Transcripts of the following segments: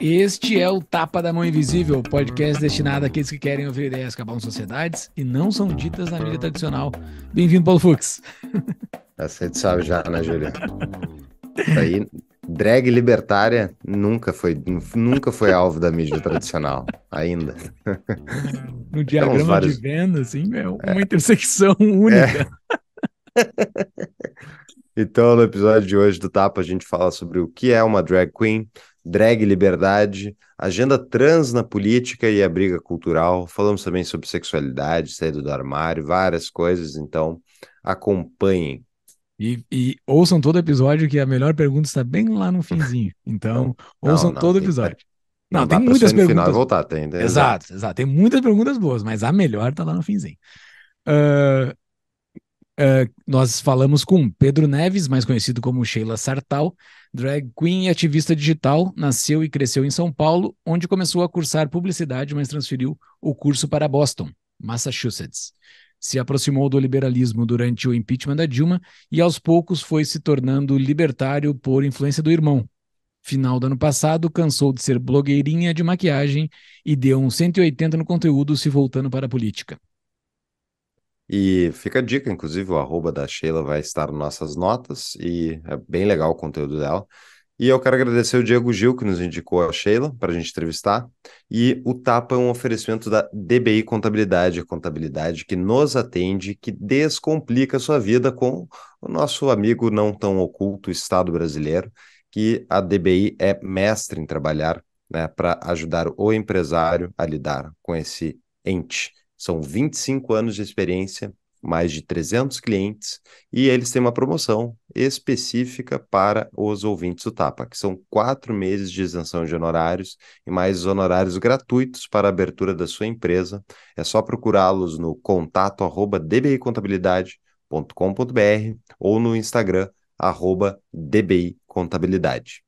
Este é o Tapa da Mão Invisível, podcast destinado àqueles que querem ouvir ideias que acabam sociedades e não são ditas na mídia tradicional. Bem-vindo, Paulo Fux. Essa tá, sabe já, né, Júlia? Aí, drag libertária nunca foi, nunca foi alvo da mídia tradicional, ainda. No diagrama então, vários... de Venda, assim, é uma é. intersecção é. única. É. então, no episódio de hoje do Tapa, a gente fala sobre o que é uma drag queen, drag liberdade, agenda trans na política e a briga cultural. Falamos também sobre sexualidade, saída do armário, várias coisas, então acompanhem. E, e, ouçam todo episódio, que a melhor pergunta está bem lá no finzinho. Então, não, ouçam não, todo episódio. Tem, não, não, tem muitas perguntas. Final voltar, tem, né? Exato, exato. Tem muitas perguntas boas, mas a melhor está lá no finzinho. Uh, uh, nós falamos com Pedro Neves, mais conhecido como Sheila Sartal, drag queen e ativista digital, nasceu e cresceu em São Paulo, onde começou a cursar publicidade, mas transferiu o curso para Boston, Massachusetts se aproximou do liberalismo durante o impeachment da Dilma e aos poucos foi se tornando libertário por influência do irmão. Final do ano passado, cansou de ser blogueirinha de maquiagem e deu um 180 no conteúdo se voltando para a política. E fica a dica, inclusive, o arroba da Sheila vai estar nas nossas notas e é bem legal o conteúdo dela. E eu quero agradecer o Diego Gil, que nos indicou a Sheila para a gente entrevistar. E o Tapa é um oferecimento da DBI Contabilidade, contabilidade que nos atende, que descomplica a sua vida com o nosso amigo não tão oculto Estado brasileiro, que a DBI é mestre em trabalhar né, para ajudar o empresário a lidar com esse ente. São 25 anos de experiência, mais de 300 clientes, e eles têm uma promoção específica para os ouvintes do Tapa, que são quatro meses de isenção de honorários e mais honorários gratuitos para a abertura da sua empresa. É só procurá-los no contato arroba dbicontabilidade.com.br ou no Instagram arroba dbicontabilidade.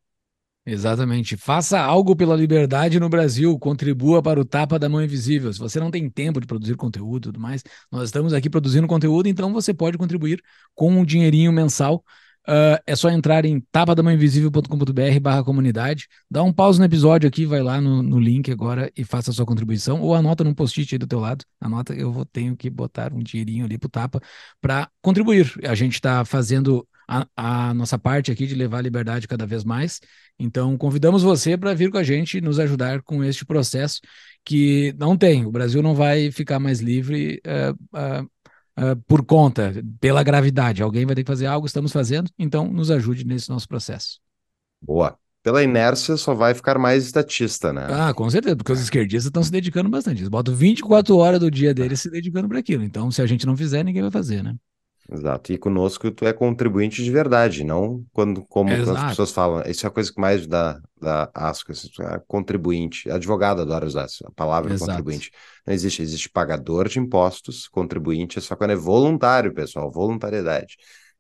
Exatamente. Faça algo pela liberdade no Brasil, contribua para o tapa da mão invisível. Se você não tem tempo de produzir conteúdo e tudo mais, nós estamos aqui produzindo conteúdo, então você pode contribuir com um dinheirinho mensal. Uh, é só entrar em tapadamãoinvisível.com.br barra comunidade, dá um pause no episódio aqui, vai lá no, no link agora e faça a sua contribuição, ou anota num post-it aí do teu lado, anota, eu vou, tenho que botar um dinheirinho ali pro tapa para contribuir. A gente está fazendo a, a nossa parte aqui de levar a liberdade cada vez mais. Então, convidamos você para vir com a gente e nos ajudar com este processo que não tem. O Brasil não vai ficar mais livre uh, por conta, pela gravidade. Alguém vai ter que fazer algo, estamos fazendo, então nos ajude nesse nosso processo. Boa. Pela inércia, só vai ficar mais estatista, né? Ah, com certeza, porque os esquerdistas estão se dedicando bastante. Eles botam 24 horas do dia deles se dedicando para aquilo. Então, se a gente não fizer, ninguém vai fazer, né? Exato. E conosco tu é contribuinte de verdade, não quando como as pessoas falam. Isso é a coisa que mais dá, dá asco, é contribuinte, advogada adora usar a palavra Exato. contribuinte. Não existe, existe pagador de impostos, contribuinte é só quando é voluntário, pessoal, voluntariedade.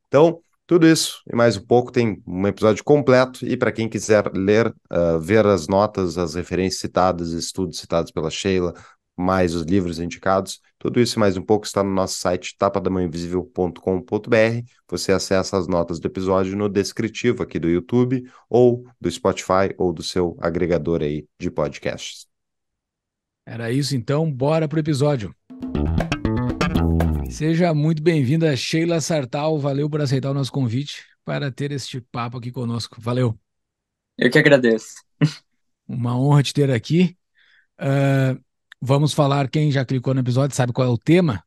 Então, tudo isso e mais um pouco tem um episódio completo. E para quem quiser ler, uh, ver as notas, as referências citadas, estudos citados pela Sheila, mais os livros indicados, tudo isso e mais um pouco está no nosso site tapadamãoinvisível.com.br. Você acessa as notas do episódio no descritivo aqui do YouTube ou do Spotify ou do seu agregador aí de podcasts. Era isso então, bora pro episódio. Seja muito bem-vinda, Sheila Sartal. Valeu por aceitar o nosso convite para ter este papo aqui conosco. Valeu. Eu que agradeço. Uma honra te ter aqui. Uh, Vamos falar, quem já clicou no episódio sabe qual é o tema,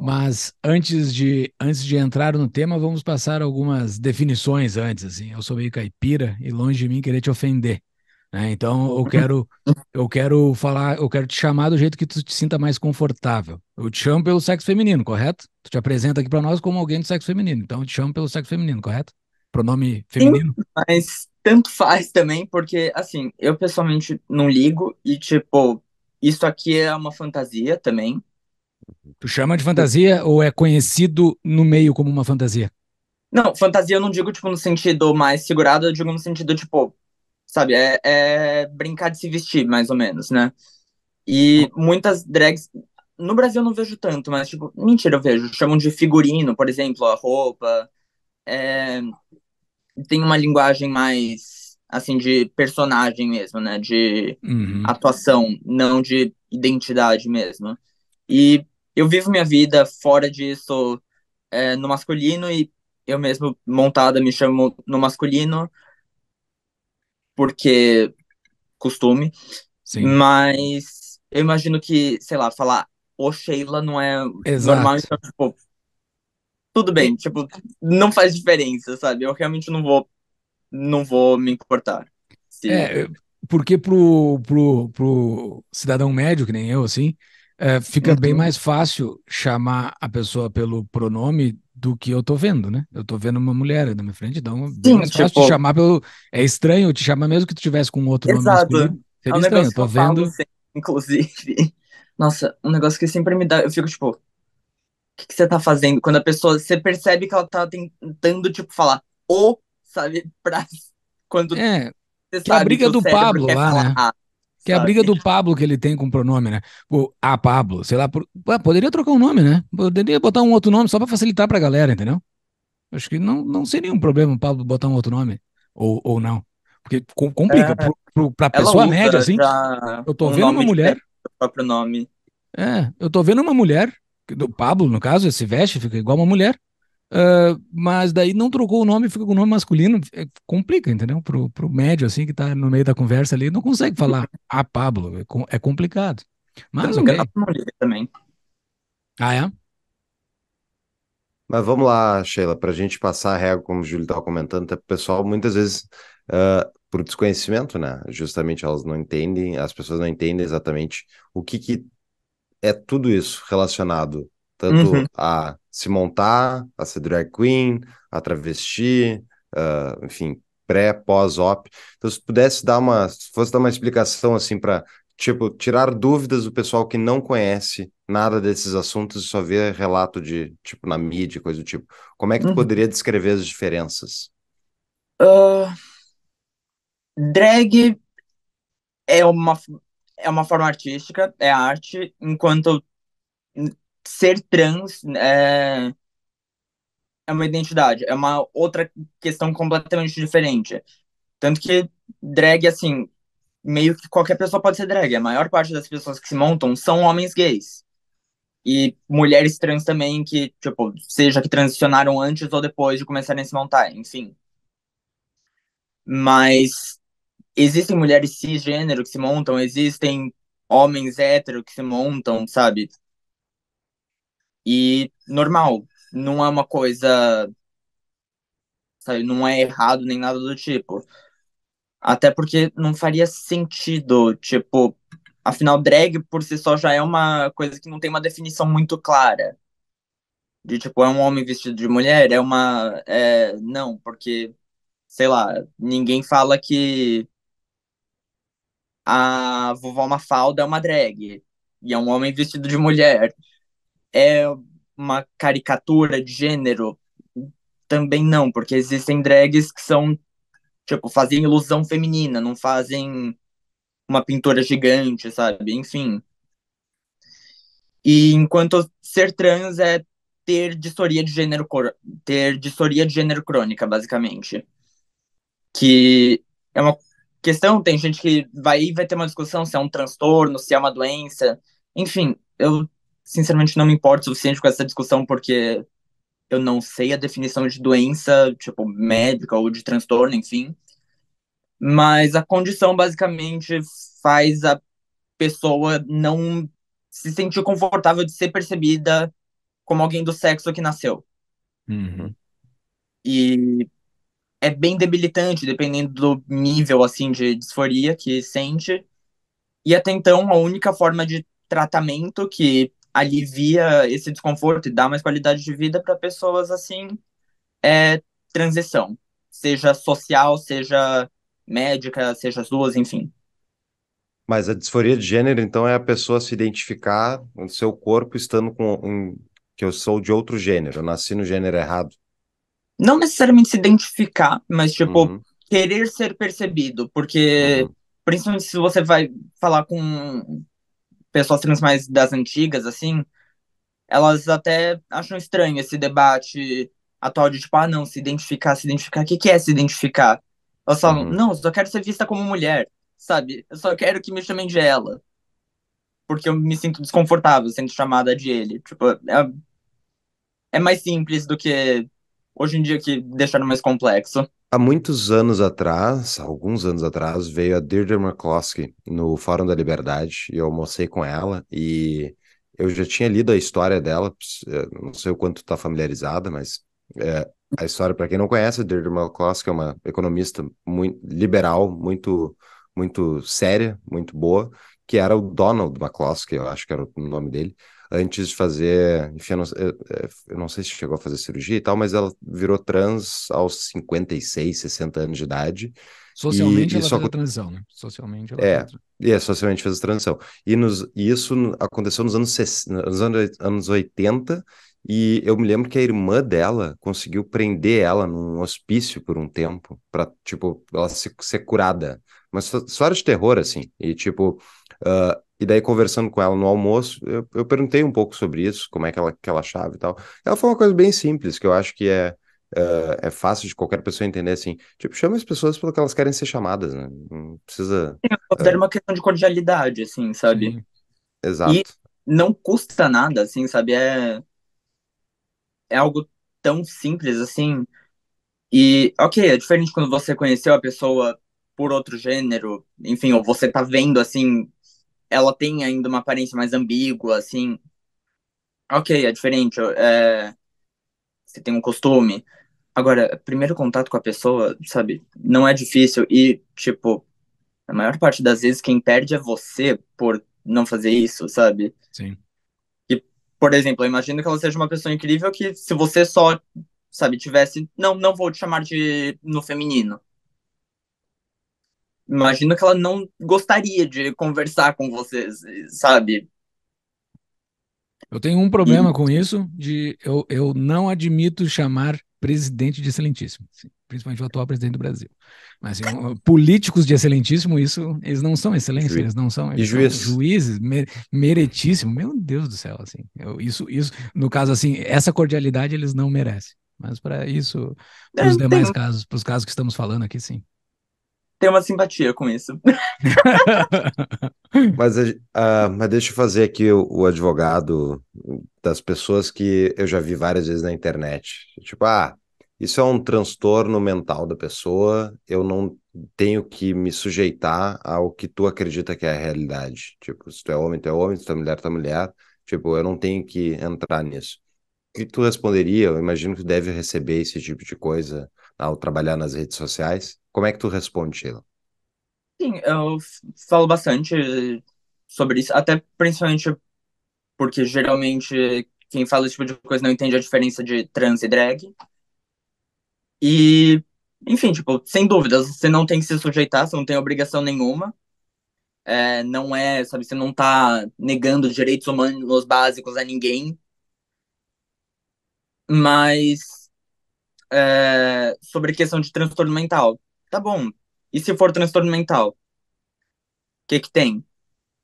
mas antes de, antes de entrar no tema, vamos passar algumas definições antes. Assim. Eu sou meio caipira e longe de mim querer te ofender. Né? Então eu quero, eu quero falar, eu quero te chamar do jeito que tu te sinta mais confortável. Eu te chamo pelo sexo feminino, correto? Tu te apresenta aqui para nós como alguém do sexo feminino. Então eu te chamo pelo sexo feminino, correto? Pronome feminino? Sim, mas tanto faz também, porque assim, eu pessoalmente não ligo e tipo, isso aqui é uma fantasia também. Tu chama de fantasia ou é conhecido no meio como uma fantasia? Não, fantasia eu não digo, tipo, no sentido mais segurado, eu digo no sentido, tipo, sabe, é, é brincar de se vestir, mais ou menos, né? E muitas drags. No Brasil eu não vejo tanto, mas, tipo, mentira, eu vejo. Chamam de figurino, por exemplo, a roupa. É... Tem uma linguagem mais assim, de personagem mesmo, né? De uhum. atuação, não de identidade mesmo. E eu vivo minha vida fora disso é, no masculino e eu mesmo montada me chamo no masculino porque costume. Sim. Mas eu imagino que, sei lá, falar o Sheila não é Exato. normal, então, tipo, tudo bem, tipo, não faz diferença, sabe? Eu realmente não vou não vou me importar. É, porque pro, pro, pro cidadão médio, que nem eu, assim, é, fica uhum. bem mais fácil chamar a pessoa pelo pronome do que eu tô vendo, né? Eu tô vendo uma mulher na minha frente, então é bem fácil te tipo chamar pelo... É estranho te chamar mesmo que tu tivesse com outro Exato. nome masculino. Seria é um estranho, eu tô eu vendo... Sempre, inclusive, nossa, um negócio que sempre me dá... Eu fico, tipo, o que, que você tá fazendo? Quando a pessoa... Você percebe que ela tá tentando, tipo, falar o sabe? Pra quando. É. Que a briga que do Pablo lá, né? Que a briga do Pablo que ele tem com o pronome, né? O, a ah, Pablo, sei lá. Por... Ué, poderia trocar o um nome, né? Poderia botar um outro nome só pra facilitar pra galera, entendeu? Acho que não, não seria um problema o Pablo botar um outro nome. Ou, ou não. Porque complica. É, pro, pro, pra pessoa média, assim. Eu tô um vendo uma mulher. O próprio nome. É, eu tô vendo uma mulher, do Pablo, no caso, se veste, fica igual uma mulher. Uh, mas daí não trocou o nome, fica com o nome masculino, é, complica, entendeu? Pro, pro médio, assim, que tá no meio da conversa ali, não consegue falar a ah, Pablo, é, é complicado. Mas o quero também. Ah, é? Mas vamos lá, Sheila, para a gente passar a régua, como o Júlio estava comentando, até o pessoal muitas vezes uh, por desconhecimento, né? Justamente elas não entendem, as pessoas não entendem exatamente o que, que é tudo isso relacionado tanto uhum. a se montar, a ser drag queen, a travesti, uh, enfim, pré, pós-op. Então, se pudesse dar uma, se fosse dar uma explicação assim para tipo tirar dúvidas do pessoal que não conhece nada desses assuntos e só vê relato de tipo na mídia, coisa do tipo. Como é que tu uhum. poderia descrever as diferenças? Uh, drag é uma é uma forma artística, é arte, enquanto ser trans é, é uma identidade, é uma outra questão completamente diferente. Tanto que drag, assim, meio que qualquer pessoa pode ser drag. A maior parte das pessoas que se montam são homens gays. E mulheres trans também, que, tipo, seja que transicionaram antes ou depois de começarem a se montar, enfim. Mas existem mulheres cisgênero que se montam, existem homens hétero que se montam, sabe? E normal, não é uma coisa. Sabe, não é errado nem nada do tipo. Até porque não faria sentido, tipo, afinal, drag por si só já é uma coisa que não tem uma definição muito clara. De tipo, é um homem vestido de mulher? É uma. É, não, porque, sei lá, ninguém fala que a vovó Mafalda é uma drag. E é um homem vestido de mulher é uma caricatura de gênero? Também não, porque existem drags que são, tipo, fazem ilusão feminina, não fazem uma pintura gigante, sabe? Enfim. E enquanto ser trans é ter disforia de gênero, ter disforia de gênero crônica, basicamente. Que é uma questão, tem gente que vai vai ter uma discussão se é um transtorno, se é uma doença. Enfim, eu sinceramente não me importo o suficiente com essa discussão, porque eu não sei a definição de doença, tipo, médica ou de transtorno, enfim. Mas a condição basicamente faz a pessoa não se sentir confortável de ser percebida como alguém do sexo que nasceu. Uhum. E é bem debilitante, dependendo do nível, assim, de disforia que sente. E até então, a única forma de tratamento que alivia esse desconforto e dá mais qualidade de vida para pessoas assim, é, transição, seja social, seja médica, seja as duas, enfim. Mas a disforia de gênero, então, é a pessoa se identificar no seu corpo estando com um. que eu sou de outro gênero, eu nasci no gênero errado. Não necessariamente se identificar, mas, tipo, uhum. querer ser percebido, porque, uhum. principalmente se você vai falar com pessoas trans mais das antigas, assim, elas até acham estranho esse debate atual de tipo, ah, não, se identificar, se identificar, o que, que é se identificar? Elas falam, uhum. não, eu só quero ser vista como mulher, sabe? Eu só quero que me chamem de ela. Porque eu me sinto desconfortável sendo chamada de ele. Tipo, é, é mais simples do que hoje em dia que deixaram mais complexo. Há muitos anos atrás, alguns anos atrás, veio a Deirdre McCloskey no Fórum da Liberdade e eu almocei com ela e eu já tinha lido a história dela, eh, não sei o quanto está familiarizada, mas é, a história, para quem não conhece, a Deirdre McCloskey é uma economista muito liberal, muito muito séria, muito boa, que era o Donald McCloskey, eu acho que era o nome dele, antes de fazer, enfim, eu não, eu, eu não, sei se chegou a fazer cirurgia e tal, mas ela virou trans aos 56, 60 anos de idade. Socialmente e, ela e só... fez a transição, né? Socialmente ela é, fez é, socialmente fez a transição. E, nos, e isso aconteceu nos anos, nos anos, anos 80, e eu me lembro que a irmã dela conseguiu prender ela num hospício por um tempo, para tipo, ela ser, ser curada. Mas só, era de terror, assim. E, tipo, uh, e daí, conversando com ela no almoço, eu, eu perguntei um pouco sobre isso, como é que ela, que ela achava e tal. Ela falou uma coisa bem simples, que eu acho que é, uh, é fácil de qualquer pessoa entender, assim. Tipo, chama as pessoas pelo que elas querem ser chamadas, né? Não precisa... É é. Eu uma questão de cordialidade, assim, sabe? Sim. Exato. E não custa nada, assim, sabe? É... É algo tão simples, assim... E, ok, é diferente quando você conheceu a pessoa por outro gênero, enfim, ou você tá vendo, assim, ela tem ainda uma aparência mais ambígua, assim. Ok, é diferente. É... Você tem um costume. Agora, primeiro contato com a pessoa, sabe, não é difícil. E, tipo, a maior parte das vezes quem perde é você por não fazer isso, sabe? Sim. E, por exemplo, eu imagino que ela seja uma pessoa incrível que se você só, sabe, tivesse. Não, não vou te chamar de no feminino. Imagino que ela não gostaria de conversar com vocês, sabe? Eu tenho um problema e... com isso, de eu, eu não admito chamar presidente de excelentíssimo, principalmente o atual presidente do Brasil. Mas assim, políticos de excelentíssimo, isso eles não são excelência, eles não são, eles são juízes, mer, meretíssimo, meu Deus do céu, assim, eu, isso, isso, no caso assim, essa cordialidade eles não merecem. Mas para isso, é, para os demais casos, para os casos que estamos falando aqui, sim tenho uma simpatia com isso. mas, uh, mas deixa eu fazer aqui o, o, advogado das pessoas que eu já vi várias vezes na internet. Tipo, ah, isso é um transtorno mental da pessoa, eu não tenho que me sujeitar ao que tu acredita que é a realidade. Tipo, se tu é homem, tu é homem, se tu é mulher, tu é mulher. Tipo, eu não tenho que entrar nisso. O que tu responderia? Eu imagino que deve receber esse tipo de coisa ao trabalhar nas redes sociais? Como é que tu responde, Sheila? Sim, eu falo bastante sobre isso, até principalmente porque geralmente quem fala esse tipo de coisa não entende a diferença de trans e drag. E, enfim, tipo, sem dúvidas, você não tem que se sujeitar, você não tem obrigação nenhuma. É, não é, sabe, você não tá negando direitos humanos básicos a ninguém. Mas é, sobre questão de transtorno mental. Tá bom. E se for transtorno mental? O que que tem?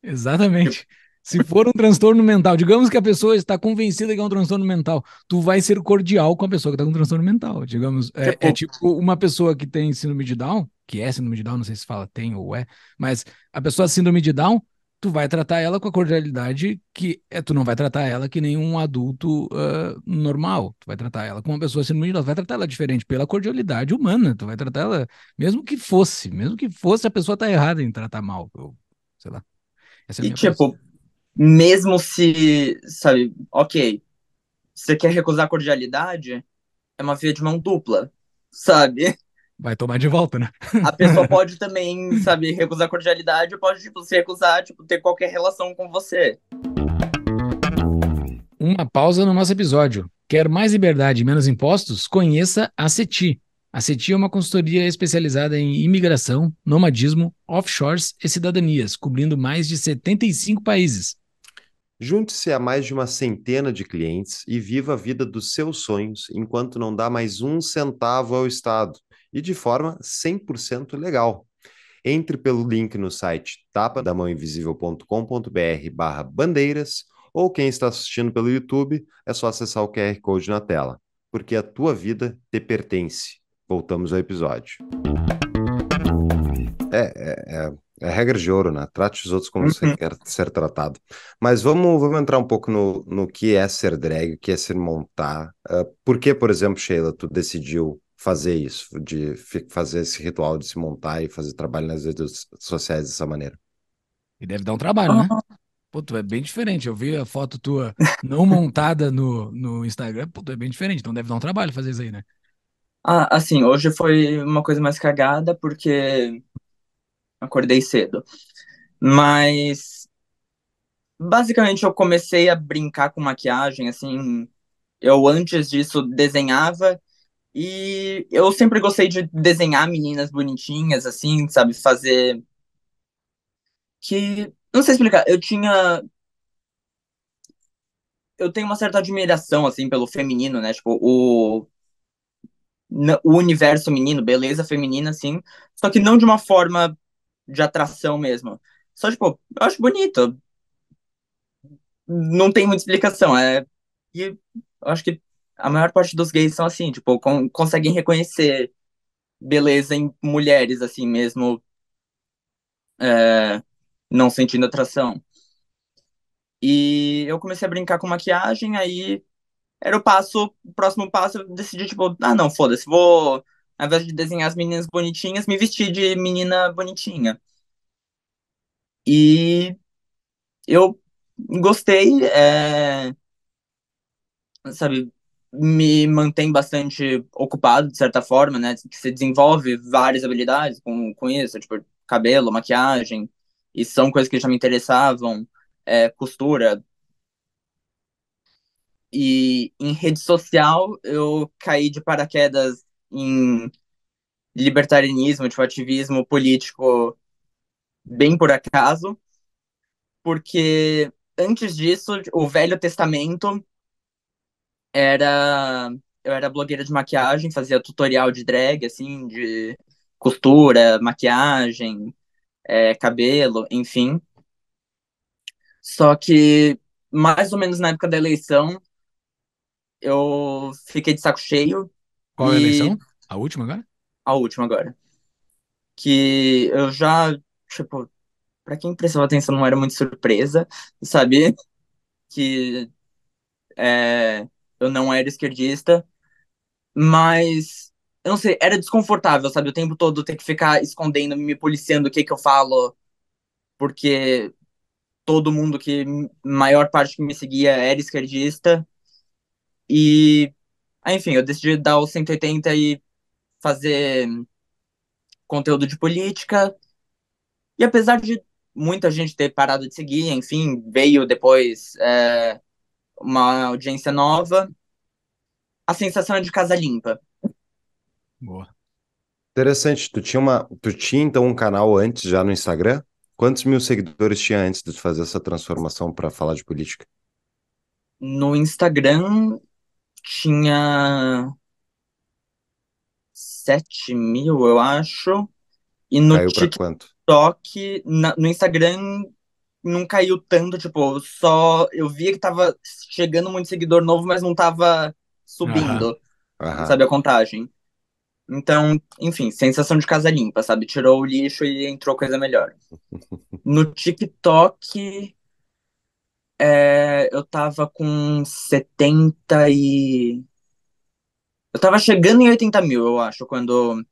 Exatamente. Se for um transtorno mental, digamos que a pessoa está convencida que é um transtorno mental, tu vai ser cordial com a pessoa que está com transtorno mental. Digamos, é, tipo... é tipo uma pessoa que tem síndrome de Down, que é síndrome de Down, não sei se fala tem ou é, mas a pessoa síndrome de Down, tu vai tratar ela com a cordialidade que é, tu não vai tratar ela que nem um adulto uh, normal. Tu vai tratar ela como uma pessoa sendo assim, tu vai tratar ela diferente pela cordialidade humana. Tu vai tratar ela, mesmo que fosse, mesmo que fosse, a pessoa tá errada em tratar mal. Eu, sei lá. Essa é e tipo, coisa. mesmo se, sabe, ok, você quer recusar a cordialidade, é uma via de mão dupla, sabe? vai tomar de volta, né? A pessoa pode também, sabe, recusar cordialidade ou pode, tipo, se recusar, tipo, ter qualquer relação com você. Uma pausa no nosso episódio. Quer mais liberdade e menos impostos? Conheça a CETI. A CETI é uma consultoria especializada em imigração, nomadismo, offshores e cidadanias, cobrindo mais de 75 países. Junte-se a mais de uma centena de clientes e viva a vida dos seus sonhos enquanto não dá mais um centavo ao Estado e de forma 100% legal. Entre pelo link no site tapadamãoinvisível.com.br barra bandeiras ou quem está assistindo pelo YouTube, é só acessar o QR Code na tela, porque a tua vida te pertence. Voltamos ao episódio. É, é, é, é regra de ouro, né? Trate os outros como você uhum. quer ser tratado. Mas vamos, vamos entrar um pouco no, no que é ser drag, o que é ser montar. Uh, por que, por exemplo, Sheila, tu decidiu fazer isso, de fazer esse ritual de se montar e fazer trabalho nas redes sociais dessa maneira. E deve dar um trabalho, né? Pô, tu é bem diferente. Eu vi a foto tua não montada no, no Instagram. é bem diferente. Então deve dar um trabalho fazer isso aí, né? Ah, assim, hoje foi uma coisa mais cagada porque acordei cedo. Mas basicamente eu comecei a brincar com maquiagem, assim, eu antes disso desenhava e eu sempre gostei de desenhar meninas bonitinhas, assim, sabe? Fazer. Que. Não sei explicar. Eu tinha. Eu tenho uma certa admiração, assim, pelo feminino, né? Tipo, o. O universo menino, beleza feminina, assim. Só que não de uma forma de atração mesmo. Só, tipo, eu acho bonito. Não tem muita explicação. É. E eu acho que a maior parte dos gays são assim, tipo, conseguem reconhecer beleza em mulheres, assim, mesmo é, não sentindo atração. E eu comecei a brincar com maquiagem, aí era o passo, o próximo passo, eu decidi, tipo, ah, não, foda-se, vou, ao invés de desenhar as meninas bonitinhas, me vestir de menina bonitinha. E eu gostei, é... sabe, me mantém bastante ocupado, de certa forma, né? Que você desenvolve várias habilidades com, com isso, tipo, cabelo, maquiagem, e são coisas que já me interessavam, é, costura. E em rede social, eu caí de paraquedas em libertarianismo, tipo, ativismo político, bem por acaso, porque antes disso, o Velho Testamento era eu era blogueira de maquiagem, fazia tutorial de drag, assim, de costura, maquiagem, é, cabelo, enfim. Só que mais ou menos na época da eleição, eu fiquei de saco cheio. Qual e... a eleição? A última agora? A última agora. Que eu já, tipo, pra quem prestava atenção não era muito surpresa, sabe? Que é, eu não era esquerdista, mas eu não sei, era desconfortável, sabe? O tempo todo ter que ficar escondendo, me policiando o que que eu falo, porque todo mundo que maior parte que me seguia era esquerdista. E ah, enfim, eu decidi dar o 180 e fazer conteúdo de política. E apesar de muita gente ter parado de seguir, enfim, veio depois é, uma audiência nova. A sensação é de casa limpa. Boa. Interessante. Tu tinha uma, tu tinha então um canal antes já no Instagram? Quantos mil seguidores tinha antes de fazer essa transformação para falar de política? No Instagram tinha 7 mil, eu acho. E no Caiu TikTok, na, no Instagram não caiu tanto, tipo, só eu via que tava chegando muito seguidor novo, mas não tava subindo, uhum. Uhum. sabe, a contagem. Então, enfim, sensação de casa limpa, sabe? Tirou o lixo e entrou coisa melhor. No TikTok, é, eu tava com 70 e. Eu tava chegando em 80 mil, eu acho, quando.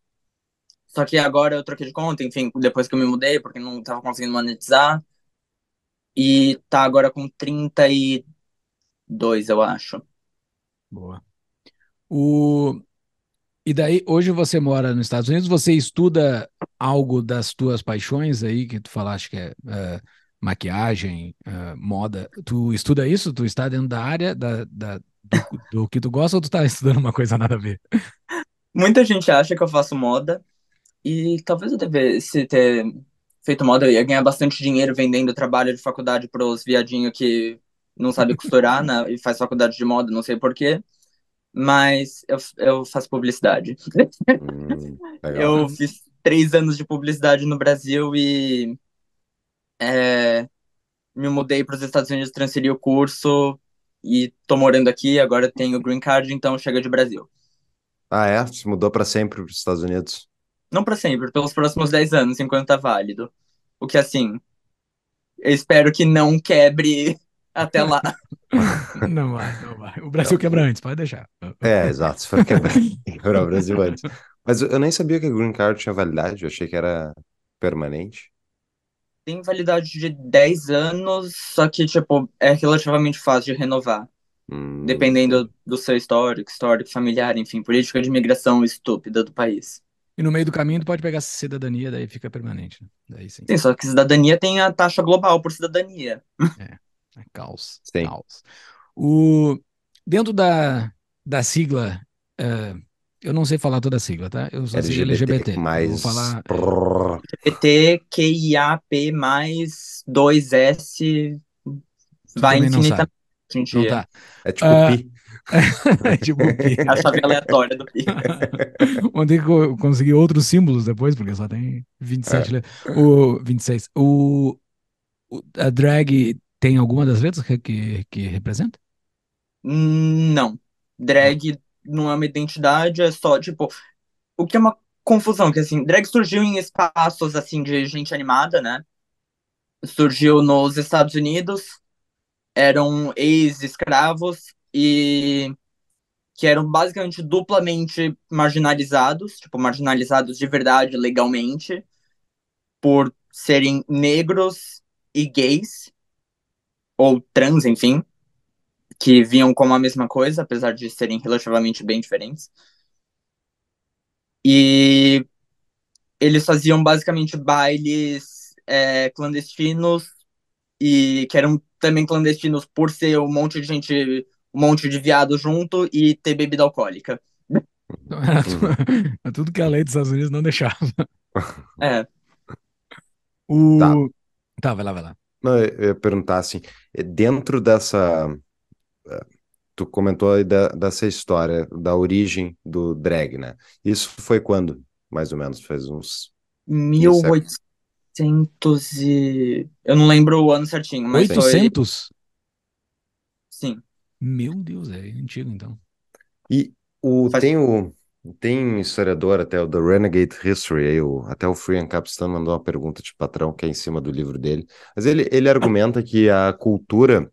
Só que agora eu troquei de conta, enfim, depois que eu me mudei, porque não tava conseguindo monetizar. E tá agora com 32, eu acho. Boa. O... E daí, hoje você mora nos Estados Unidos, você estuda algo das tuas paixões aí, que tu falaste que é uh, maquiagem, uh, moda. Tu estuda isso? Tu está dentro da área da, da do, do, que tu gosta ou tu está estudando uma coisa nada a ver? Muita gente acha que eu faço moda e talvez eu devesse ter feito moda, eu ia ganhar bastante dinheiro vendendo trabalho de faculdade para os viadinhos que não sabe costurar né, e faz faculdade de moda, não sei porquê. Mas eu, eu faço publicidade. Hum, eu fiz três anos de publicidade no Brasil e é, me mudei para os Estados Unidos, transferi o curso e tô morando aqui. Agora tenho green card, então chega de Brasil. Ah, é? mudou para sempre para os Estados Unidos? Não para sempre, pelos próximos 10 anos, enquanto tá válido. O que, assim, eu espero que não quebre até lá. não vai, não vai. O Brasil quebra antes, pode deixar. É, exato. Se for quebrar, quebrar o Brasil antes. Mas eu nem sabia que a Green Card tinha validade, eu achei que era permanente. Tem validade de 10 anos, só que, tipo, é relativamente fácil de renovar. Hum. Dependendo do seu histórico, histórico familiar, enfim, política de imigração estúpida do país. E no meio do caminho tu pode pegar cidadania, daí fica permanente. Né? Daí sim. sim. só que cidadania tem a taxa global por cidadania. É, é caos. Sim. Caos. O, dentro da, da sigla, uh, eu não sei falar toda a sigla, tá? Eu só sei LGBT. Mais... Vou falar... LGBTQIAP mais 2S tu vai infinitamente. Não, tá. É tipo uh, pi. É a chave aleatória do pi. Vamos ter que conseguir outros símbolos depois, porque só tem 27 é. letras. O, 26. O, o, a drag tem alguma das letras que, que, que representa? Hum, não. Drag não é uma identidade, é só, tipo... O que é uma confusão, que assim, drag surgiu em espaços, assim, de gente animada, né? Surgiu nos Estados Unidos, eram ex-escravos e que eram basicamente duplamente marginalizados, tipo, marginalizados de verdade legalmente, por serem negros e gays, ou trans, enfim, que vinham como a mesma coisa, apesar de serem relativamente bem diferentes. E eles faziam basicamente bailes é, clandestinos, e que eram também clandestinos por ser um monte de gente um monte de viado junto e ter bebida alcoólica. Era tudo, era tudo que a lei dos Estados Unidos não deixava. É. O... Tá. tá, vai lá, vai lá. Não, eu ia perguntar assim, dentro dessa. Eh, tu comentou aí da, dessa história, da origem do drag, né? Isso foi quando, mais ou menos? Fez uns. 1800 e. Eu não lembro o ano certinho, mas. 800? Foi... Sim. Meu Deus, é antigo então. E o, Faz... tem o tem historiador até o The Renegade History, aí o, até o Free Capstan mandou uma pergunta de patrão que é em cima do livro dele. Mas ele, ele argumenta que a cultura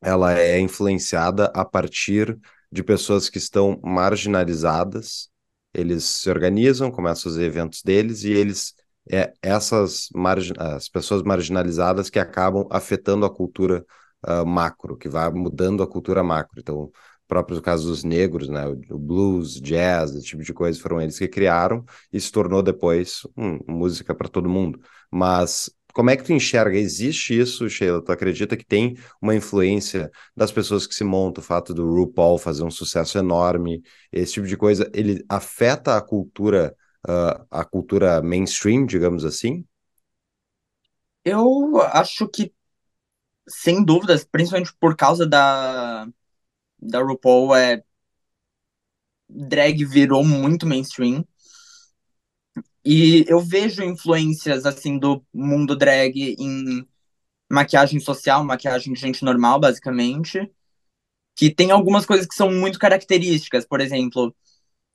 ela é influenciada a partir de pessoas que estão marginalizadas. Eles se organizam, começam os eventos deles e eles é essas margin, as pessoas marginalizadas que acabam afetando a cultura uh, macro, que vai mudando a cultura macro. Então, próprios casos dos negros, né, o blues, jazz, esse tipo de coisa, foram eles que criaram e se tornou depois hum, música para todo mundo. Mas como é que tu enxerga? Existe isso, Sheila? Tu acredita que tem uma influência das pessoas que se montam, o fato do RuPaul fazer um sucesso enorme, esse tipo de coisa, ele afeta a cultura, uh, a cultura mainstream, digamos assim? Eu acho que sem dúvidas, principalmente por causa da, da RuPaul, é, drag virou muito mainstream. E eu vejo influências assim do mundo drag em maquiagem social, maquiagem de gente normal, basicamente, que tem algumas coisas que são muito características, por exemplo,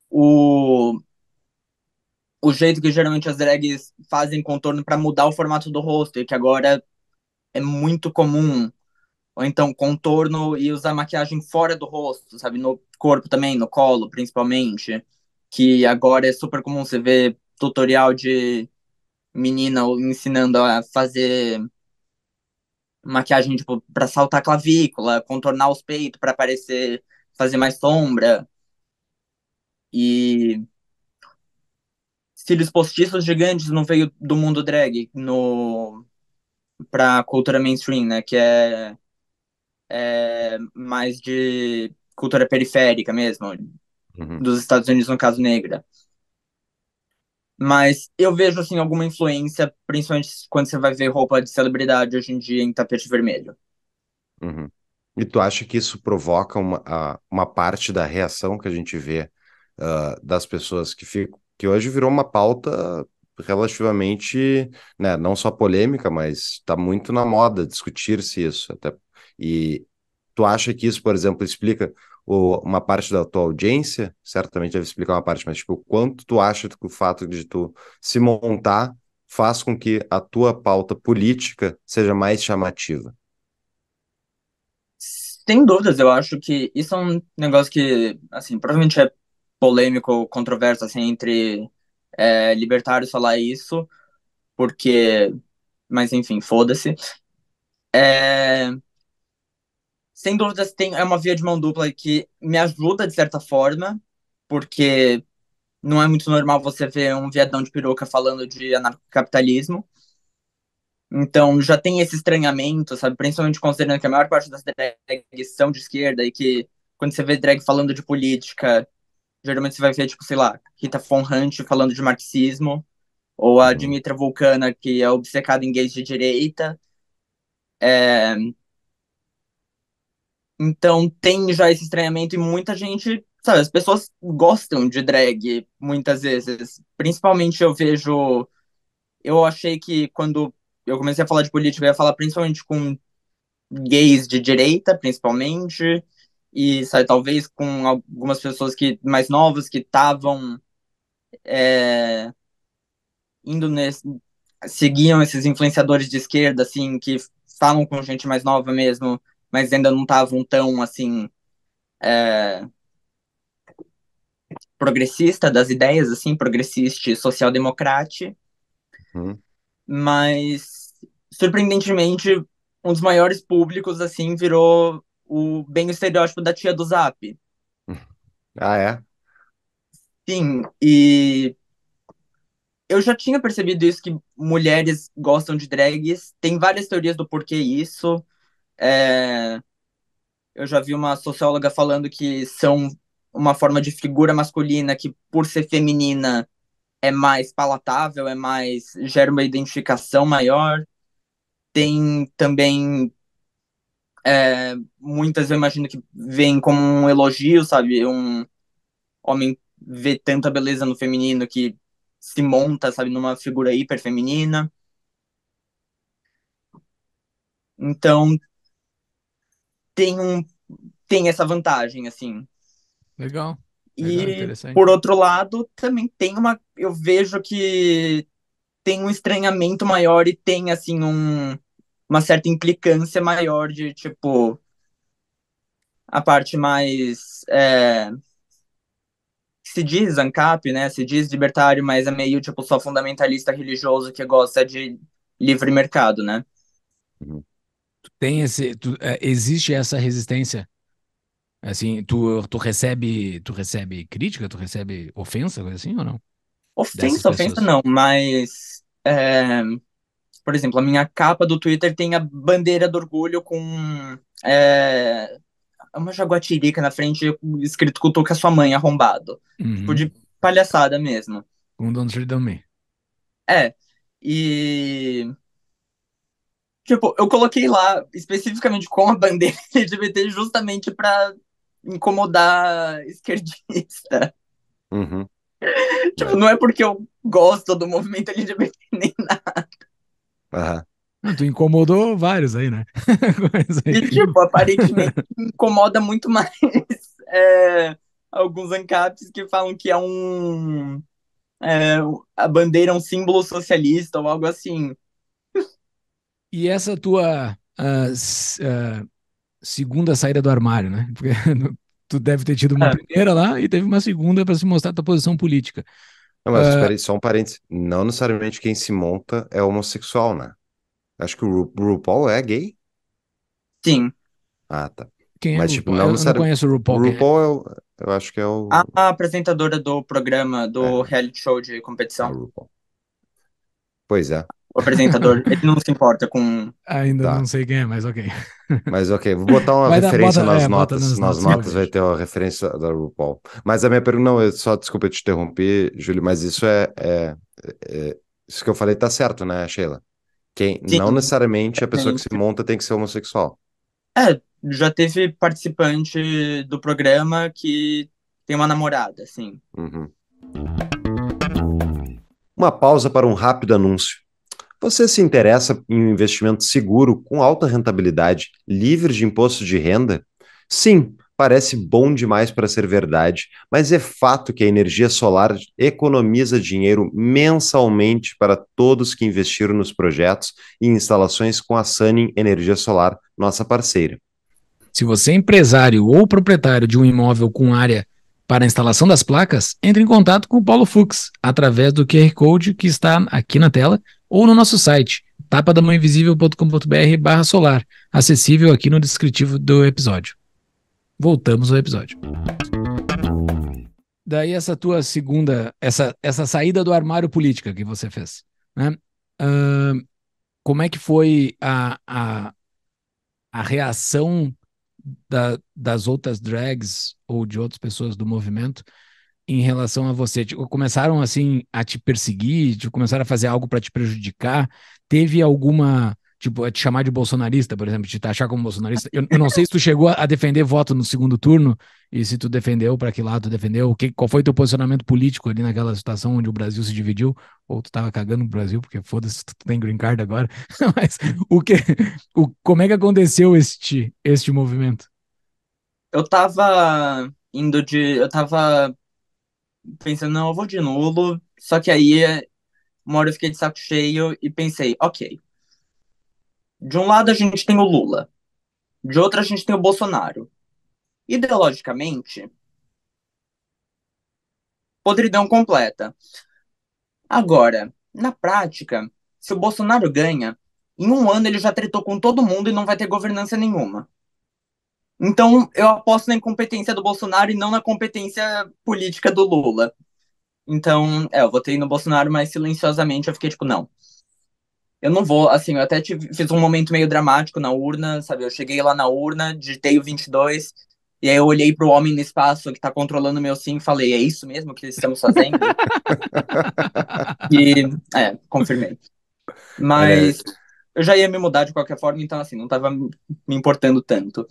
o o jeito que geralmente as drags fazem contorno para mudar o formato do rosto e que agora é muito comum. Ou então contorno e usar maquiagem fora do rosto, sabe? No corpo também, no colo, principalmente. Que agora é super comum você ver tutorial de menina ensinando a fazer maquiagem tipo para saltar a clavícula, contornar os peitos para parecer fazer mais sombra. E cílios postiços gigantes não veio do mundo drag no para cultura mainstream, né? Que é, é, mais de cultura periférica mesmo, uhum. dos Estados Unidos, no caso negra. Mas eu vejo, assim, alguma influência, principalmente quando você vai ver roupa de celebridade hoje em dia em tapete vermelho. Uhum. E tu acha que isso provoca uma, uma parte da reação que a gente vê uh, das pessoas que ficam, que hoje virou uma pauta relativamente, né, não só polêmica, mas está muito na moda discutir-se isso. Até... E tu acha que isso, por exemplo, explica o, uma parte da tua audiência? Certamente deve explicar uma parte, mas tipo, quanto tu acha que o fato de tu se montar faz com que a tua pauta política seja mais chamativa? Sem dúvidas, eu acho que isso é um negócio que, assim, provavelmente é polêmico, controverso, assim, entre é, libertários falar isso, porque. Mas enfim, foda-se. É, sem dúvidas, tem, é uma via de mão dupla que me ajuda de certa forma, porque não é muito normal você ver um viadão de peruca falando de anarcocapitalismo. Então já tem esse estranhamento, sabe? Principalmente considerando que a maior parte das drags são de esquerda e que quando você vê drag falando de política, Geralmente você vai ver, tipo, sei lá, Rita Von Hunt falando de marxismo, ou a uhum. Dimitra Vulcana, que é obcecada em gays de direita. É... Então tem já esse estranhamento e muita gente, sabe, as pessoas gostam de drag muitas vezes. Principalmente eu vejo. Eu achei que quando eu comecei a falar de política, eu ia falar principalmente com gays de direita, principalmente e sabe, talvez com algumas pessoas que mais novas que estavam é, indo nesse seguiam esses influenciadores de esquerda assim que estavam com gente mais nova mesmo mas ainda não estavam tão assim é, progressista das ideias assim progressista social democrata uhum. mas surpreendentemente um dos maiores públicos assim virou o bem o estereótipo da tia do Zap. Ah, é? Sim, e eu já tinha percebido isso que mulheres gostam de drags. Tem várias teorias do porquê isso. É... Eu já vi uma socióloga falando que são uma forma de figura masculina que, por ser feminina, é mais palatável, é mais gera uma identificação maior. Tem também é, muitas eu imagino que vem como um elogio, sabe? Um homem vê tanta beleza no feminino que se monta, sabe, numa figura hiper feminina. Então tem um tem essa vantagem assim. Legal e por outro lado, também tem uma eu vejo que tem um estranhamento maior e tem assim um uma certa implicância maior de, tipo, a parte mais. É, se diz ANCAP, né? Se diz libertário, mas é meio, tipo, só fundamentalista religioso que gosta de livre mercado, né? Uhum. Tu tem esse. Tu, é, existe essa resistência? Assim, tu, tu recebe tu recebe crítica, tu recebe ofensa, coisa assim ou não? Ofensa, ofensa não, mas é, por exemplo, a minha capa do Twitter tem a bandeira do orgulho com é, uma jaguatirica na frente escrito com a sua mãe arrombado. Uhum. Tipo de palhaçada mesmo. Um dono de É. E. Tipo, eu coloquei lá especificamente com a bandeira LGBT justamente para incomodar esquerdista. Uhum. tipo, não é porque eu gosto do movimento LGBT nem nada. Ah, tu incomodou vários aí, né? aí. E, tipo, aparentemente incomoda muito mais é, alguns ANCAPs que falam que é um. É, a bandeira é um símbolo socialista ou algo assim. E essa tua uh, uh, segunda saída do armário, né? Porque tu deve ter tido uma é. primeira lá e teve uma segunda para se mostrar a tua posição política. Não, mas uh... só um parênteses. Não necessariamente quem se monta é homossexual, né? Acho que o Ru RuPaul é gay? Sim. Ah, tá. Quem é mas, tipo, não, eu necessari... não conheço o RuPaul. O é? RuPaul é o... eu acho que é o... A apresentadora do programa, do é. reality show de competição. É pois é o apresentador, ele não se importa com. Ainda tá. não sei quem é, mas ok. Mas ok, vou botar uma referência bota, nas é, notas. Nas, nas, notas vai ter uma referência da RuPaul. Mas a minha pergunta, não, eu só desculpa te interromper, Júlio, mas isso é, é, é Isso que eu falei tá certo, né, Sheila? Quem, não necessariamente a é pessoa que se monta tem que ser homossexual. É, já teve participante do programa que tem uma namorada, assim. Uhum. Uma pausa para um rápido anúncio. Você se interessa em um investimento seguro, com alta rentabilidade, livre de imposto de renda? Sim, parece bom demais para ser verdade, mas é fato que a energia solar economiza dinheiro mensalmente para todos que investiram nos projetos e instalações com a Sunning Energia Solar, nossa parceira. Se você é empresário ou proprietário de um imóvel com área para a instalação das placas, entre em contato com o Paulo Fux através do QR Code que está aqui na tela ou no nosso site tapadamãoinvisível.com.br solar, acessível aqui no descritivo do episódio. Voltamos ao episódio. Daí essa tua segunda, essa, essa saída do armário política que você fez, né? Uh, como é que foi a, a, a reação da, das outras drags ou de outras pessoas do movimento em relação a você? Tipo, começaram assim a te perseguir, tipo, começaram a fazer algo para te prejudicar? Teve alguma tipo, é te chamar de bolsonarista, por exemplo, te taxar como bolsonarista. Eu, eu não sei se tu chegou a defender voto no segundo turno e se tu defendeu, para que lado tu defendeu, que, qual foi teu posicionamento político ali naquela situação onde o Brasil se dividiu, ou tu tava cagando no Brasil, porque foda-se, tu tem green card agora. Mas o que, o, como é que aconteceu este, este movimento? Eu tava indo de. Eu tava pensando, não, eu vou de nulo, só que aí uma hora eu fiquei de saco cheio e pensei, ok, de um lado a gente tem o Lula, de outro a gente tem o Bolsonaro. Ideologicamente, podridão completa. Agora, na prática, se o Bolsonaro ganha, em um ano ele já tretou com todo mundo e não vai ter governança nenhuma. Então, eu aposto na incompetência do Bolsonaro e não na competência política do Lula. Então, é, eu votei no Bolsonaro, mas silenciosamente eu fiquei tipo, não, eu não vou, assim, eu até tive, fiz um momento meio dramático na urna, sabe? Eu cheguei lá na urna, digitei o 22, e aí eu olhei pro homem no espaço que tá controlando meu sim e falei, é isso mesmo que estamos fazendo? e, é, confirmei. Mas é. eu já ia me mudar de qualquer forma, então, assim, não tava me importando tanto.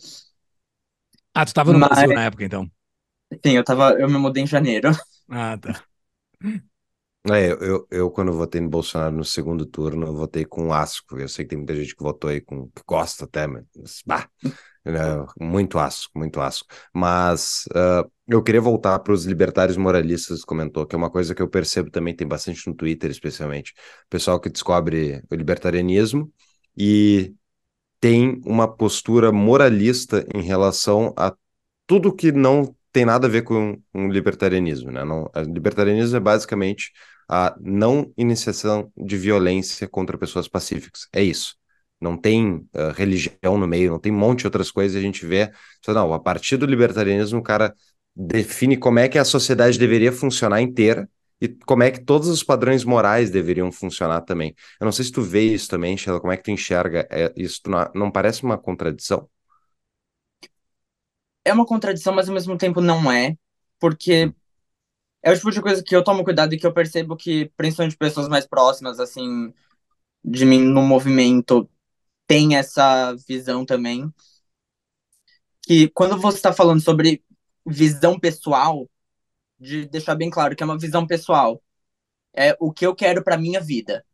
Ah, tu tava no Mas... Brasil na época, então? Sim, eu tava, eu me mudei em janeiro. Ah, tá. É, eu, eu, quando votei no Bolsonaro no segundo turno, eu votei com asco. Eu sei que tem muita gente que votou aí com que gosta até, mas bah, né, muito asco, muito asco. Mas uh, eu queria voltar para os libertários moralistas comentou, que é uma coisa que eu percebo também, tem bastante no Twitter, especialmente. O pessoal que descobre o libertarianismo e tem uma postura moralista em relação a tudo que não tem nada a ver com, um libertarianismo, né? Não, libertarianismo é basicamente a não iniciação de violência contra pessoas pacíficas. É isso. Não tem uh, religião no meio, não tem um monte de outras coisas. A gente vê, não, a partir do libertarianismo, o cara define como é que a sociedade deveria funcionar inteira e como é que todos os padrões morais deveriam funcionar também. Eu não sei se tu vê isso também, Sheila, como é que tu enxerga é, isso? Não, não parece uma contradição? É uma contradição, mas ao mesmo tempo não é, porque hum é o tipo de coisa que eu tomo cuidado e que eu percebo que, principalmente pessoas mais próximas, assim, de mim no movimento, tem essa visão também. Que quando você está falando sobre visão pessoal, de deixar bem claro que é uma visão pessoal, é o que eu quero para minha vida.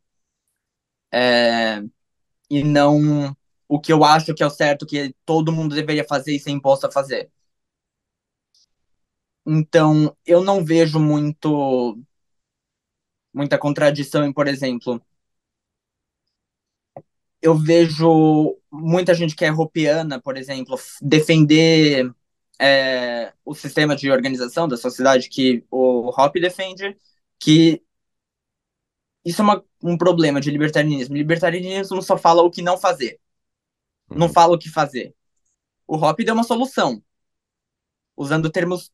É... E não o que eu acho que é o certo, que todo mundo deveria fazer e ser imposto a fazer. Então, eu não vejo muito muita contradição em, por exemplo, eu vejo muita gente que é ropiana, por exemplo, defender é, o sistema de organização da sociedade que o Hoppe defende, que isso é uma, um problema de libertarianismo. Libertarianismo só fala o que não fazer, não uhum. fala o que fazer. O Hoppe deu uma solução, usando termos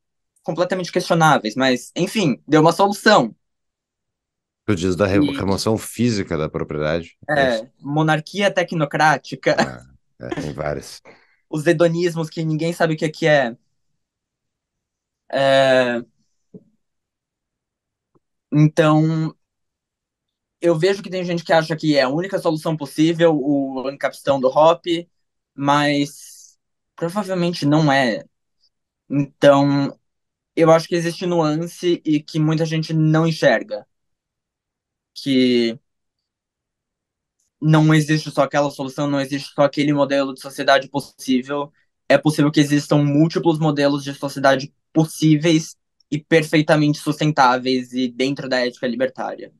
completamente questionáveis, mas, enfim, deu uma solução. Tu diz da re remoção física da propriedade? É, é monarquia tecnocrática. Ah, é, tem várias. Os hedonismos que ninguém sabe o que, é que é. é. Então, eu vejo que tem gente que acha que é a única solução possível o encapstão do hop, mas provavelmente não é. Então, eu acho que existe nuance e que muita gente não enxerga. Que não existe só aquela solução, não existe só aquele modelo de sociedade possível. É possível que existam múltiplos modelos de sociedade possíveis e perfeitamente sustentáveis e dentro da ética libertária.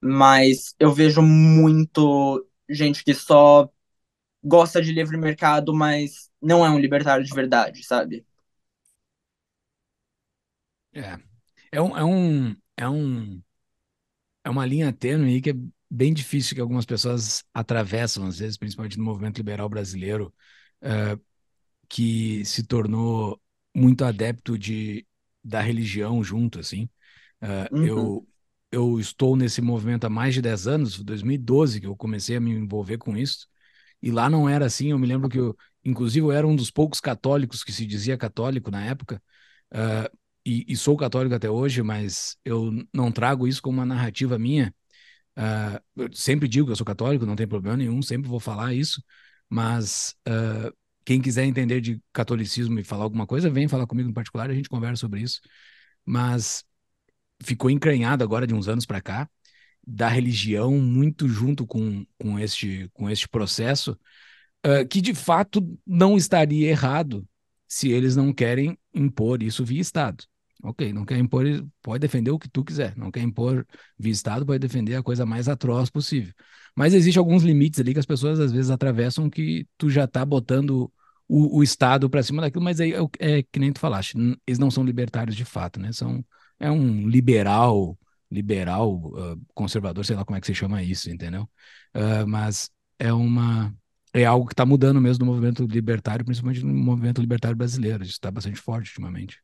Mas eu vejo muito gente que só gosta de livre mercado, mas não é um libertário de verdade, sabe? É. É um, é um, é um, é uma linha tênue que é bem difícil que algumas pessoas atravessam, às vezes, principalmente no movimento liberal brasileiro, uh, que se tornou muito adepto de, da religião junto, assim. Uh, uhum. eu, eu estou nesse movimento há mais de 10 anos, 2012 que eu comecei a me envolver com isso, e lá não era assim, eu me lembro que eu, inclusive, eu era um dos poucos católicos que se dizia católico na época, uh, e, e, sou católico até hoje, mas eu não trago isso como uma narrativa minha. Uh, eu sempre digo que eu sou católico, não tem problema nenhum, sempre vou falar isso, mas uh, quem quiser entender de catolicismo e falar alguma coisa, vem falar comigo em particular, a gente conversa sobre isso. Mas ficou encranhado agora de uns anos para cá da religião muito junto com, com, este, com este processo, uh, que de fato não estaria errado se eles não querem impor isso via Estado. Ok, não quer impor, pode defender o que tu quiser. Não quer impor visitado, pode defender a coisa mais atroz possível. Mas existe alguns limites ali que as pessoas às vezes atravessam que tu já tá botando o, o Estado para cima daquilo, mas aí é, é, que nem tu falaste, eles não são libertários de fato, né? São, é um liberal, liberal, uh, conservador, sei lá como é que se chama isso, entendeu? Uh, mas é uma é algo que está mudando mesmo no movimento libertário, principalmente no movimento libertário brasileiro. Isso está bastante forte ultimamente.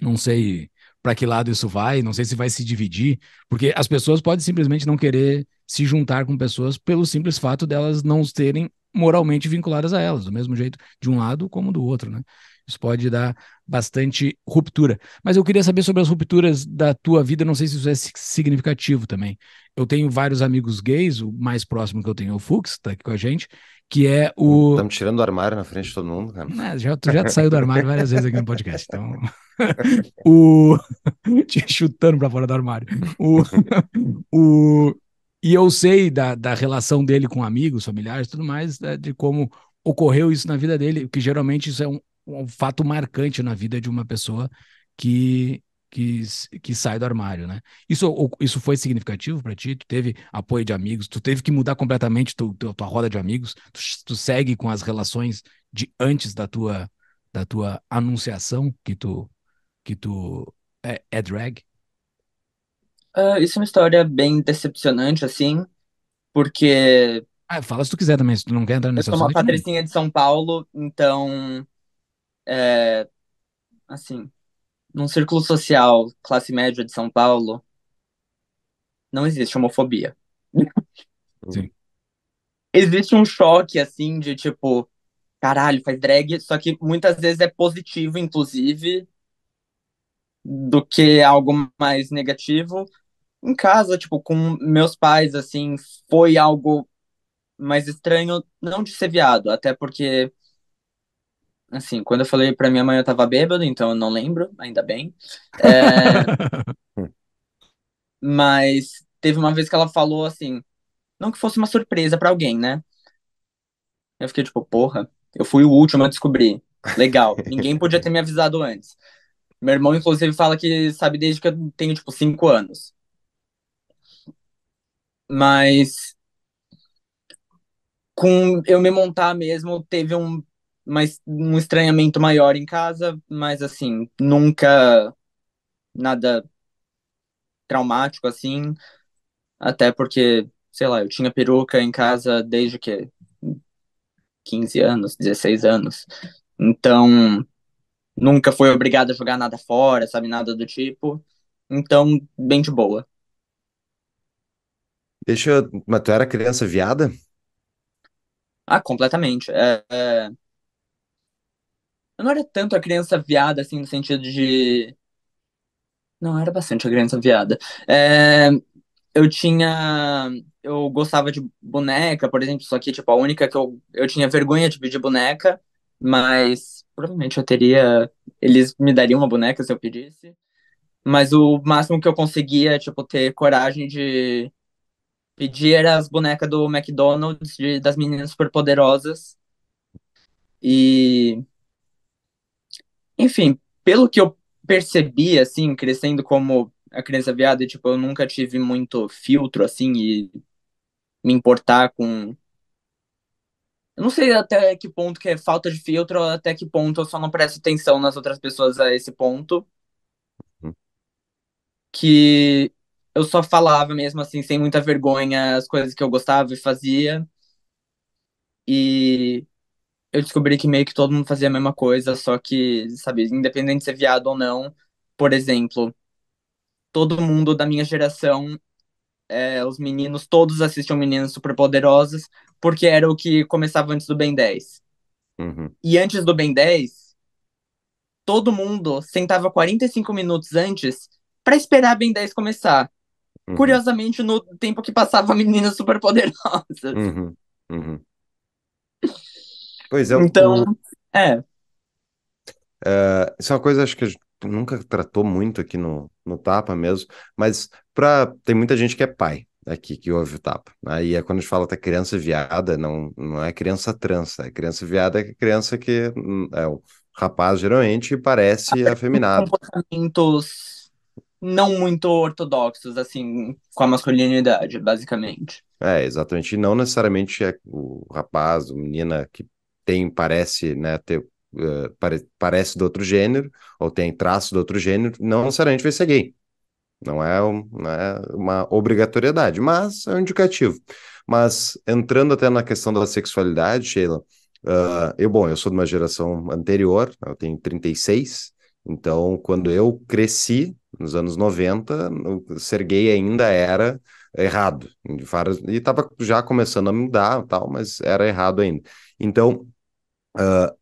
Não sei para que lado isso vai, não sei se vai se dividir, porque as pessoas podem simplesmente não querer se juntar com pessoas pelo simples fato delas não terem moralmente vinculadas a elas, do mesmo jeito de um lado como do outro, né? Isso pode dar bastante ruptura. Mas eu queria saber sobre as rupturas da tua vida, não sei se isso é significativo também. Eu tenho vários amigos gays, o mais próximo que eu tenho é o Fux, tá aqui com a gente, que é o. Tá Estamos tirando do armário na frente de todo mundo, cara. já, tu já saiu do armário várias vezes aqui no podcast, então. o. Te chutando para fora do armário. O. o... E eu sei da, da relação dele com amigos, familiares tudo mais, né, de como ocorreu isso na vida dele, que geralmente isso é um, um fato marcante na vida de uma pessoa que que, que sai do armário, né? Isso, isso foi significativo para ti? Tu teve apoio de amigos? Tu teve que mudar completamente tu, tu, tua roda de amigos? Tu, tu segue com as relações de antes da tua da tua anunciação que tu que tu é, é drag? Uh, isso é uma história bem decepcionante, assim, porque. Ah, fala se tu quiser também, se tu não quer entrar nessa Eu sou uma é patricinha de São Paulo, então. É, assim, num círculo social classe média de São Paulo, não existe homofobia. Sim. Existe um choque, assim, de tipo, caralho, faz drag, só que muitas vezes é positivo, inclusive, do que algo mais negativo. Em casa, tipo, com meus pais, assim, foi algo mais estranho, não de ser viado, até porque assim, quando eu falei pra minha mãe, eu tava bêbado, então eu não lembro, ainda bem. É... Mas teve uma vez que ela falou assim, não que fosse uma surpresa para alguém, né? Eu fiquei tipo, porra, eu fui o último a descobrir. Legal, ninguém podia ter me avisado antes. Meu irmão, inclusive, fala que sabe desde que eu tenho, tipo, cinco anos. Mas com eu me montar mesmo, teve um mas um estranhamento maior em casa, mas assim, nunca nada traumático assim, até porque, sei lá, eu tinha peruca em casa desde que 15 anos, 16 anos. Então, nunca foi obrigado a jogar nada fora, sabe, nada do tipo. Então, bem de boa. Deixa eu. Mas tu era criança viada? Ah, completamente. é, é eu não era tanto a criança viada, assim, no sentido de. Não, era bastante a criança viada. É, eu tinha. Eu gostava de boneca, por exemplo, só que, tipo, a única que eu, eu tinha vergonha de pedir boneca, mas provavelmente eu teria. Eles me dariam uma boneca se eu pedisse. Mas o máximo que eu conseguia, tipo, ter coragem de pedir era as bonecas do McDonald's, de, das meninas superpoderosas. E enfim, pelo que eu percebi, assim, crescendo como a criança viada, tipo, eu nunca tive muito filtro, assim, e me importar com. Eu não sei até que ponto que é falta de filtro, ou até que ponto eu só não presto atenção nas outras pessoas a esse ponto. Uhum. Que eu só falava mesmo assim, sem muita vergonha, as coisas que eu gostava e fazia. E eu descobri que meio que todo mundo fazia a mesma coisa, só que, sabe, independente de ser viado ou não, por exemplo, todo mundo da minha geração, é, os meninos, todos assistiam Meninas Superpoderosas, porque era o que começava antes do Ben 10. Uhum. E antes do Ben 10, todo mundo sentava 45 minutos antes para esperar Ben 10 começar. Uhum. Curiosamente, no tempo que passava Meninas Superpoderosas. Uhum. Uhum. Pois é. Então, é. é. isso é uma coisa acho que nunca tratou muito aqui no, no Tapa mesmo, mas pra, tem muita gente que é pai aqui que ouve o Tapa. Aí né? é quando a gente fala da criança viada, não, não é criança trans, é criança viada é criança que hum, é o rapaz geralmente parece afeminado. Comportamentos não muito ortodoxos, assim, com a masculinidade, basicamente. É, exatamente. E não necessariamente é o rapaz, a menina que tem, parece, né, ter, uh, eh, pare, parece do outro gênero, ou tem traço do outro gênero, não necessariamente vai ser gay. Não é, um, não é uma obrigatoriedade, mas é um indicativo. Mas entrando até na questão da sexualidade, Sheila, uh, eu, bom, eu sou de uma geração anterior, né, eu tenho 36, então quando eu cresci, nos anos 90, ser gay ainda era errado. E estava já começando a mudar tal, mas era errado ainda. Então, Uh,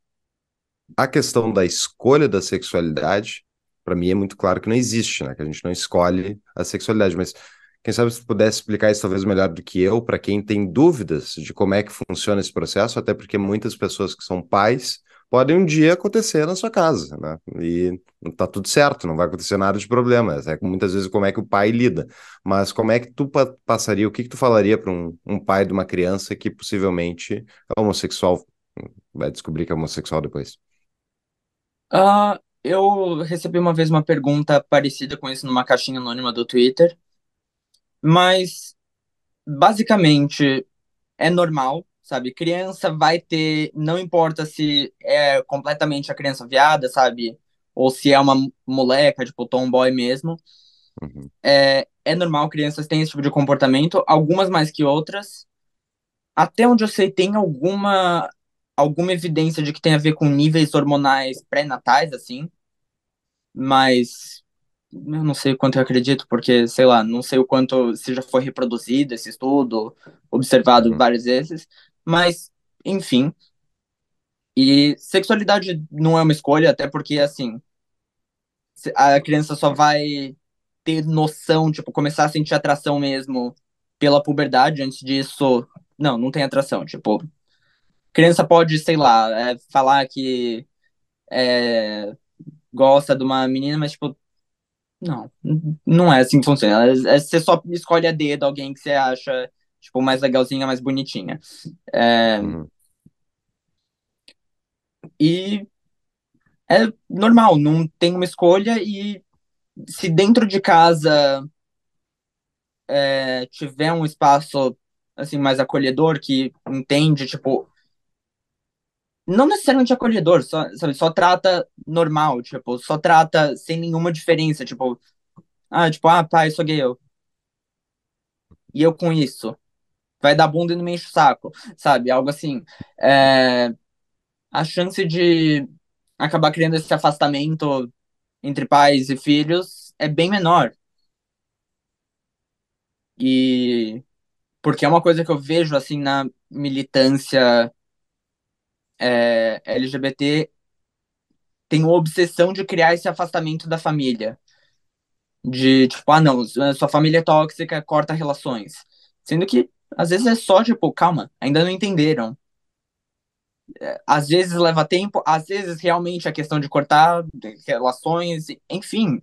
a questão da escolha da sexualidade, para mim é muito claro que não existe, né? Que a gente não escolhe a sexualidade, mas quem sabe se pudesse explicar isso talvez melhor do que eu, para quem tem dúvidas de como é que funciona esse processo, até porque muitas pessoas que são pais podem um dia acontecer na sua casa, né? E tá tudo certo, não vai acontecer nada de problema. É muitas vezes como é que o pai lida, mas como é que tu passaria, o que, que tu falaria para um, um pai de uma criança que possivelmente é homossexual vai descobrir que é homossexual depois? Ah, eu recebi uma vez uma pergunta parecida com isso numa caixinha anônima do Twitter, mas basicamente é normal, sabe? Criança vai ter, não importa se é completamente a criança viada, sabe? Ou se é uma moleca, tipo tomboy mesmo. Uhum. É, é normal, crianças têm esse tipo de comportamento, algumas mais que outras. Até onde eu sei, tem alguma alguma evidência de que tem a ver com níveis hormonais pré-natais, assim, mas eu não sei o quanto eu acredito, porque, sei lá, não sei o quanto se já foi reproduzido esse estudo, observado uhum. várias vezes, mas, enfim. E sexualidade não é uma escolha, até porque, assim, a criança só vai ter noção, tipo, começar a sentir atração mesmo pela puberdade, antes disso, não, não tem atração, tipo, criança pode, sei lá, é, falar que é, gosta de uma menina, mas, tipo, não, não é assim que funciona. É, é você só escolhe a dedo alguém que você acha, tipo, mais legalzinha, mais bonitinha. É, uhum. E é normal, não tem uma escolha e se dentro de casa é, tiver um espaço assim mais acolhedor que entende tipo não necessariamente acolhedor, só, sabe, só trata normal, tipo, só trata sem nenhuma diferença, tipo, ah, tipo, ah, pai, tá, sou gay eu. E eu com isso. Vai dar bunda e não me enche o saco, sabe? Algo assim. É... A chance de acabar criando esse afastamento entre pais e filhos é bem menor. E porque é uma coisa que eu vejo assim na militância é, LGBT tem uma obsessão de criar esse afastamento da família. De tipo, ah, não, sua família é tóxica, corta relações. Sendo que, às vezes, é só tipo, calma, ainda não entenderam. É, às vezes leva tempo, às vezes realmente a questão de cortar relações, enfim.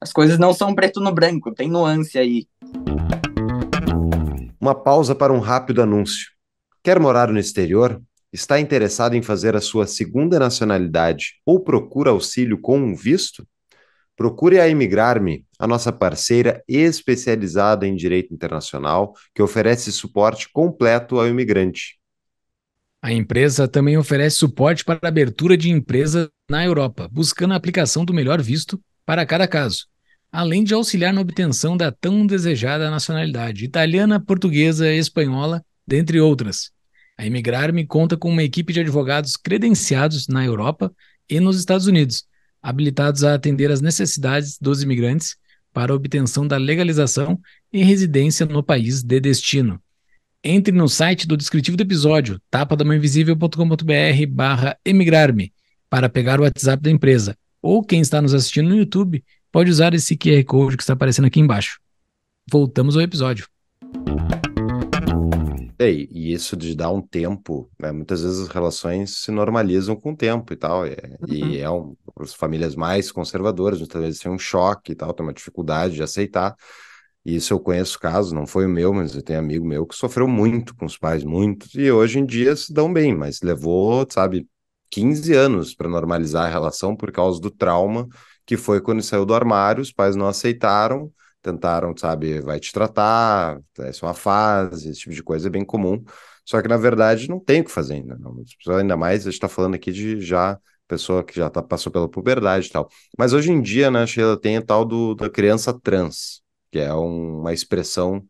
As coisas não são preto no branco, tem nuance aí. Uma pausa para um rápido anúncio. Quer morar no exterior? está interessado em fazer a sua segunda nacionalidade ou procura auxílio com um visto? Procure a Imigrarme, a nossa parceira especializada em direito internacional, que oferece suporte completo ao imigrante. A empresa também oferece suporte para a abertura de empresa na Europa, buscando a aplicação do melhor visto para cada caso, além de auxiliar na obtenção da tão desejada nacionalidade italiana, portuguesa, espanhola, dentre outras. A Emigrar Me conta com uma equipe de advogados credenciados na Europa e nos Estados Unidos, habilitados a atender as necessidades dos imigrantes para obtenção da legalização e residência no país de destino. Entre no site do descritivo do episódio, tapadamainvisível.com.br barra emigrar me para pegar o WhatsApp da empresa. Ou quem está nos assistindo no YouTube, pode usar esse QR Code que está aparecendo aqui embaixo. Voltamos ao episódio. É, e isso de dar um tempo, né? muitas vezes as relações se normalizam com o tempo e tal, é, e, uhum. e é um, as famílias mais conservadoras muitas vezes tem um choque e tal, tem uma dificuldade de aceitar, e isso eu conheço casos, não foi o meu, mas eu tenho amigo meu que sofreu muito com os pais, muito, e hoje em dia se dão bem, mas levou, sabe, 15 anos para normalizar a relação por causa do trauma que foi quando saiu do armário, os pais não aceitaram, tentaram, sabe, vai te tratar, essa é uma fase, esse tipo de coisa é bem comum. Só que, na verdade, não tem o que fazer ainda. Não. Ainda mais, a gente está falando aqui de já pessoa que já tá, passou pela puberdade e tal. Mas hoje em dia, né, Sheila, tem a tal do, da criança trans, que é um, uma expressão,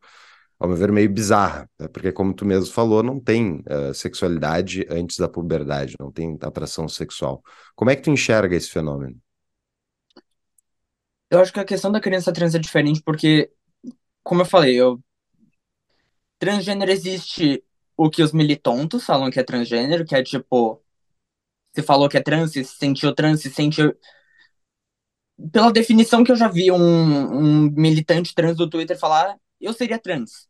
ao meu ver, meio bizarra. Né? Porque, como tu mesmo falou, não tem uh, sexualidade antes da puberdade, não tem atração sexual. Como é que tu enxerga esse fenômeno? Eu acho que a questão da criança trans é diferente porque, como eu falei, eu... transgênero existe o que os militontos falam que é transgênero, que é tipo, você falou que é trans, se sentiu trans, se sentiu. Pela definição que eu já vi um, um militante trans do Twitter falar, eu seria trans.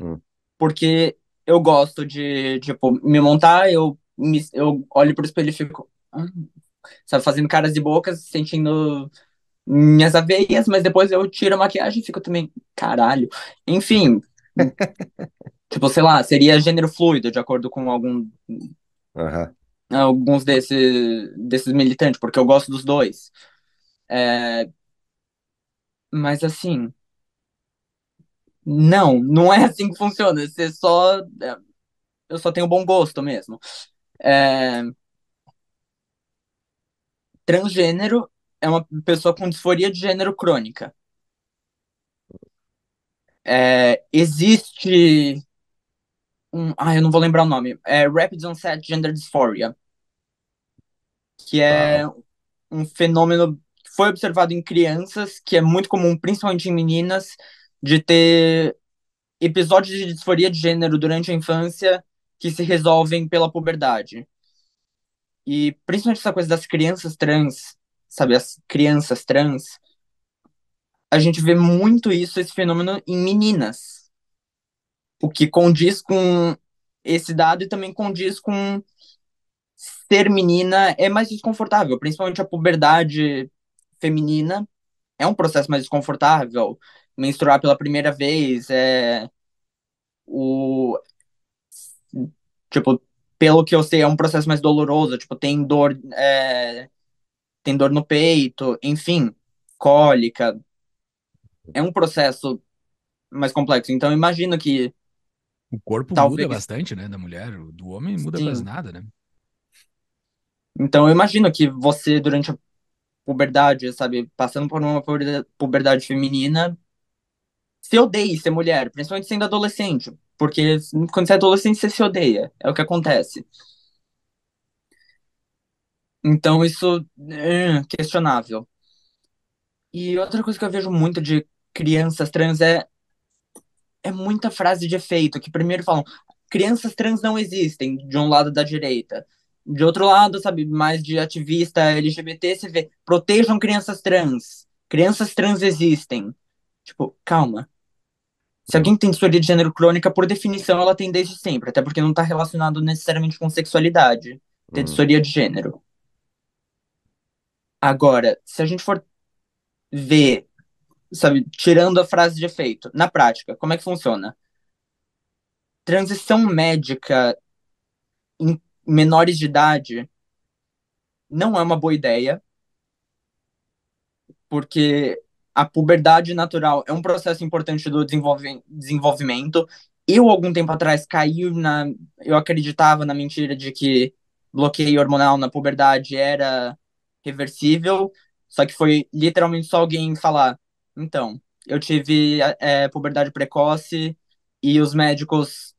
Hum. Porque eu gosto de, tipo, me montar, eu, me, eu olho pro espelho e fico. Hum, sabe, fazendo caras e bocas, sentindo minhas aveias, mas depois eu tiro a maquiagem e fico também, caralho. Enfim. tipo, sei lá, seria gênero fluido, de acordo com algum. Uhum. Alguns desse, desses militantes, porque eu gosto dos dois. É... Mas assim. Não, não é assim que funciona. Você só. É, eu só tenho bom gosto mesmo. É... Transgênero é uma pessoa com disforia de gênero crônica. É, existe. Um, ah, eu não vou lembrar o nome. É Rapid Onset Gender Dysphoria. Que é ah. um fenômeno que foi observado em crianças, que é muito comum, principalmente em meninas, de ter episódios de disforia de gênero durante a infância que se resolvem pela puberdade. E principalmente essa coisa das crianças trans, sabe, as crianças trans, a gente vê muito isso, esse fenômeno em meninas. O que condiz com esse dado e também condiz com ser menina é mais desconfortável, principalmente a puberdade feminina é um processo mais desconfortável. Menstruar pela primeira vez é o tipo, pelo que eu sei, é um processo mais doloroso, tipo, tem dor é, tem dor no peito, enfim, cólica. É um processo mais complexo. Então, imagino que. O corpo talvez... muda bastante, né? Da mulher, do homem muda Sim. quase nada, né? Então, eu imagino que você, durante a puberdade, sabe, passando por uma puberdade feminina, se odeie ser mulher, principalmente sendo adolescente, porque quando você é adolescente, você se odeia, é o que acontece. Então isso é questionável. E outra coisa que eu vejo muito de crianças trans é é muita frase de efeito, que primeiro falam crianças trans não existem, de um lado da direita. De outro lado, sabe, mais de ativista LGBT, você vê, protejam crianças trans. Crianças trans existem. Tipo, calma. Se alguém tem disforia de gênero crônica, por definição, ela tem desde sempre, até porque não está relacionado necessariamente com sexualidade, Tem hum. de gênero. Agora, se a gente for ver, sabe, tirando a frase de efeito, na prática, como é que funciona? Transição médica em menores de idade não é uma boa ideia, porque a puberdade natural é um processo importante do desenvolve desenvolvimento. Eu, algum tempo atrás, caiu na. Eu acreditava na mentira de que bloqueio hormonal na puberdade era reversível, só que foi literalmente só alguém falar: então, eu tive é, puberdade precoce e os médicos,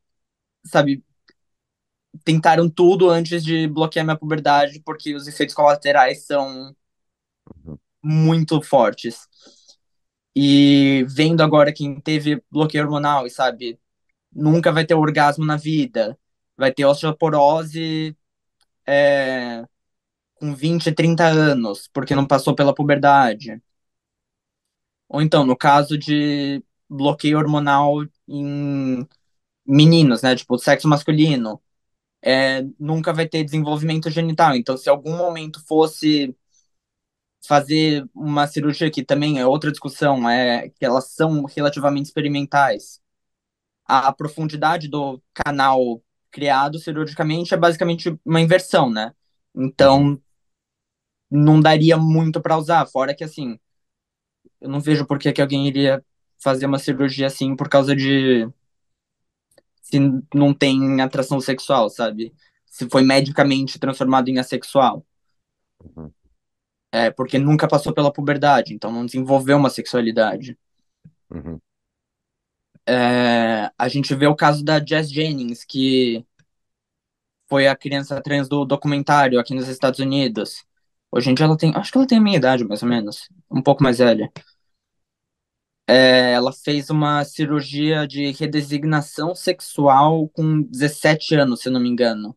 sabe, tentaram tudo antes de bloquear minha puberdade, porque os efeitos colaterais são uhum. muito fortes. E vendo agora quem teve bloqueio hormonal e sabe, nunca vai ter orgasmo na vida, vai ter osteoporose, é, com 20, 30 anos, porque não passou pela puberdade. Ou então, no caso de bloqueio hormonal em meninos, né? Tipo, sexo masculino. É, nunca vai ter desenvolvimento genital. Então, se algum momento fosse fazer uma cirurgia, que também é outra discussão, é que elas são relativamente experimentais. A profundidade do canal criado cirurgicamente é basicamente uma inversão, né? Então, não daria muito para usar, fora que assim, eu não vejo por que, que alguém iria fazer uma cirurgia assim por causa de se não tem atração sexual, sabe? Se foi medicamente transformado em assexual. Uhum. É, porque nunca passou pela puberdade, então não desenvolveu uma sexualidade. Uhum. É, a gente vê o caso da Jess Jennings, que foi a criança trans do documentário aqui nos Estados Unidos. Hoje em dia ela tem. Acho que ela tem a minha idade, mais ou menos. Um pouco mais velha. É, ela fez uma cirurgia de redesignação sexual com 17 anos, se não me engano.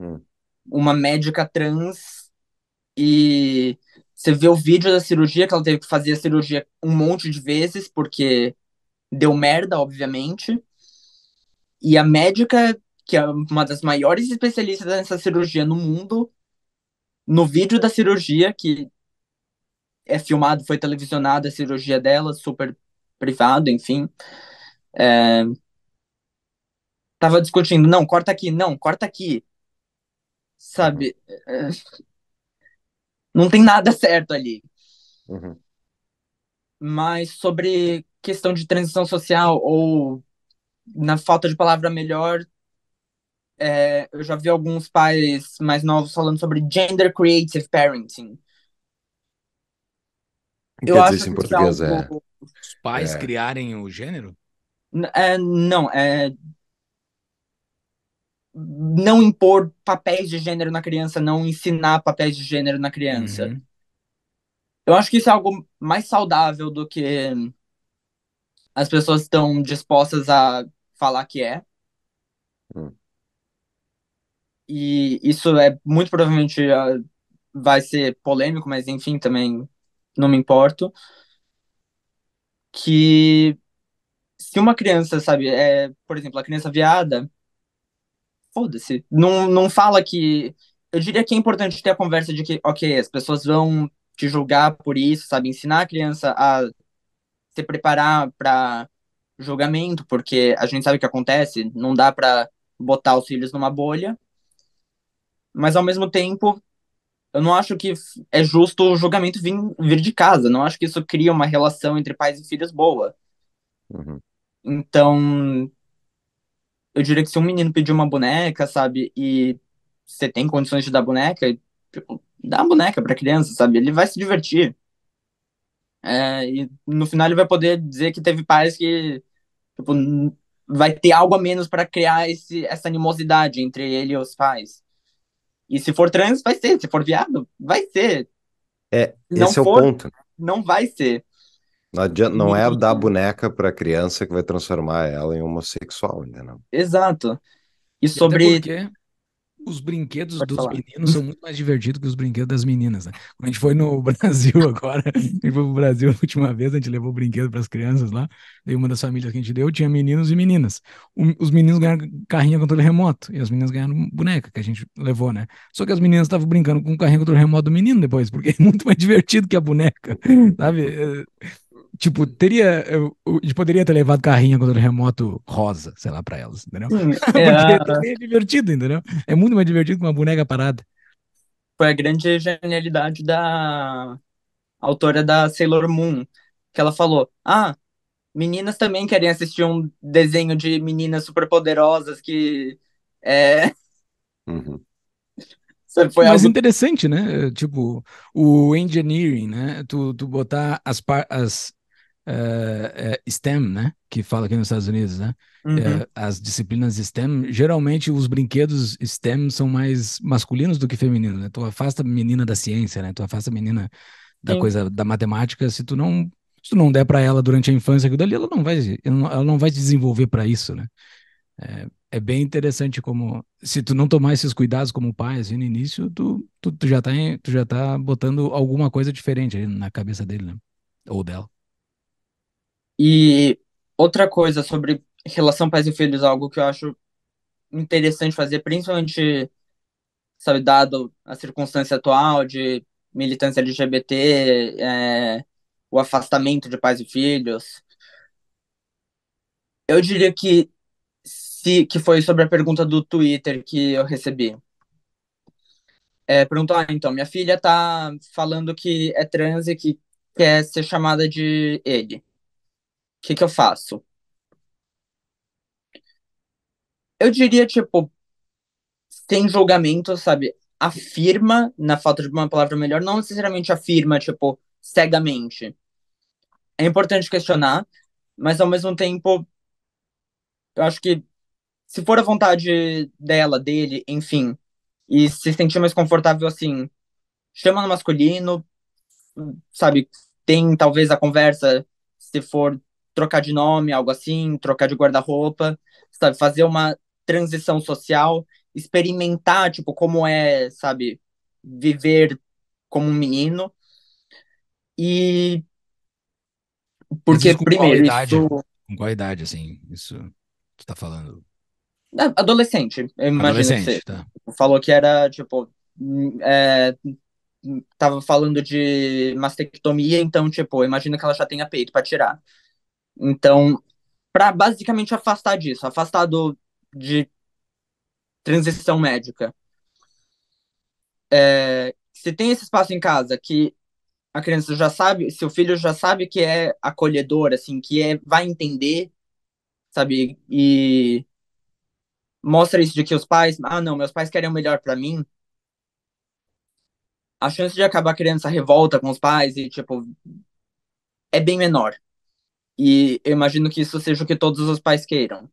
Hum. Uma médica trans. E você vê o vídeo da cirurgia, que ela teve que fazer a cirurgia um monte de vezes, porque deu merda, obviamente. E a médica, que é uma das maiores especialistas nessa cirurgia no mundo, no vídeo da cirurgia, que é filmado, foi televisionada a cirurgia dela, super privado, enfim. É... Tava discutindo, não, corta aqui, não, corta aqui. Sabe? É... Não tem nada certo ali. Uhum. Mas sobre questão de transição social ou na falta de palavra melhor, é, eu já vi alguns pais mais novos falando sobre gender creative parenting. Quer eu acho isso em é português é... Algo... Os pais é... criarem o gênero? é, não, é... Não impor papéis de gênero na criança, não ensinar papéis de gênero na criança. Uhum. Eu acho que isso é algo mais saudável do que as pessoas estão dispostas a falar que é e isso é muito provavelmente ah, vai ser polêmico, mas enfim, também não me importo. Que se uma criança, sabe, é, por exemplo, a criança viada, foda-se, não, não fala que. Eu diria que é importante ter a conversa de que, ok, as pessoas vão te julgar por isso, sabe, ensinar a criança a se preparar para julgamento, porque a gente sabe o que acontece, não dá para botar os filhos numa bolha mas ao mesmo tempo, eu não acho que é justo o julgamento vir, vir de casa. Não acho que isso cria uma relação entre pais e filhos boa. Uhum. Então, eu diria que se um menino pedir uma boneca, sabe, e você tem condições de dar boneca, tipo, dá a boneca pra criança, sabe? Ele vai se divertir. É, e no final ele vai poder dizer que teve pais que, tipo, vai ter algo a menos para criar esse, essa animosidade entre ele e os pais. E se for trans, vai ser. Se for viado, vai ser. É, não esse for, é o ponto. Não vai ser. Não, adianta, não é dar boneca para criança que vai transformar ela em homossexual, ainda não. Exato. E, e sobre. Porque, os brinquedos Pode dos falar. meninos são muito mais divertidos que os brinquedos das meninas, né? Quando a gente foi no Brasil agora, a gente foi pro Brasil a última vez, a gente levou brinquedo para as crianças lá, e uma das famílias que a gente deu tinha meninos e meninas. O, os meninos ganharam carrinho a controle remoto, e as meninas ganharam boneca, que a gente levou, né? Só que as meninas estavam brincando com o carrinho a controle remoto do menino depois, porque é muito mais divertido que a boneca, sabe? É, tipo, teria. Eu, eu poderia ter levado carrinho com o remoto rosa, sei lá, pra elas, entendeu? é, Porque é divertido, entendeu? É muito mais divertido que uma boneca parada. Foi a grande genialidade da autora da Sailor Moon, que ela falou: Ah, meninas também querem assistir um desenho de meninas superpoderosas que. É... Uhum. Foi Mas algo... interessante, né? Tipo, o engineering, né? Tu, tu botar as, as, é, STEM, né? Que fala aqui nos Estados Unidos, né? Uhum. É, as disciplinas STEM, geralmente os brinquedos STEM são mais masculinos do que femininos, né? Tu afasta a menina da ciência, né? Tu afasta a menina da Sim. coisa da matemática, se tu não se tu não der para ela durante a infância aquilo dali, ela não vai ela não vai desenvolver para isso, né? É, é, bem interessante como se tu não tomar esses cuidados como pai assim no início, tu, tu, tu já tá em, tu já tá botando alguma coisa diferente na cabeça dele, né? Ou dela. E outra coisa sobre relação pais e filhos, algo que eu acho interessante fazer, principalmente, sabe, dado a circunstância atual de militância LGBT, é, o afastamento de pais e filhos. Eu diria que se que foi sobre a pergunta do Twitter que eu recebi. É, perguntou, ah, então, minha filha tá falando que é trans e que quer ser chamada de ele que que eu faço? Eu diria, tipo, sem julgamento, sabe? Afirma, na falta de uma palavra melhor, não necessariamente afirma, tipo, cegamente. É importante questionar, mas ao mesmo tempo, eu acho que se for a vontade dela, dele, enfim, e se sentir mais confortável assim, chama no masculino, sabe, tem talvez a conversa, se for trocar de nome, algo assim, trocar de guarda-roupa, sabe, fazer uma transição social, experimentar, tipo, como é, sabe, viver como um menino. E porque com primeiro, qual idade, isso... com qual idade assim, isso que tá falando? Ah, adolescente, eu imagino Adolescente, tá. Falou que era, tipo, é, tava falando de mastectomia, então, tipo, imagina que ela já tenha peito para tirar. Então, para basicamente afastar disso, afastar do, de transição médica. É, se tem esse espaço em casa que a criança já sabe, se o filho já sabe que é acolhedor, assim, que é, vai entender, sabe, e mostra isso de que os pais, ah, não, meus pais querem o melhor para mim. A chance de acabar a criança revolta com os pais e tipo é bem menor. E eu imagino que isso seja o que todos os pais queiram.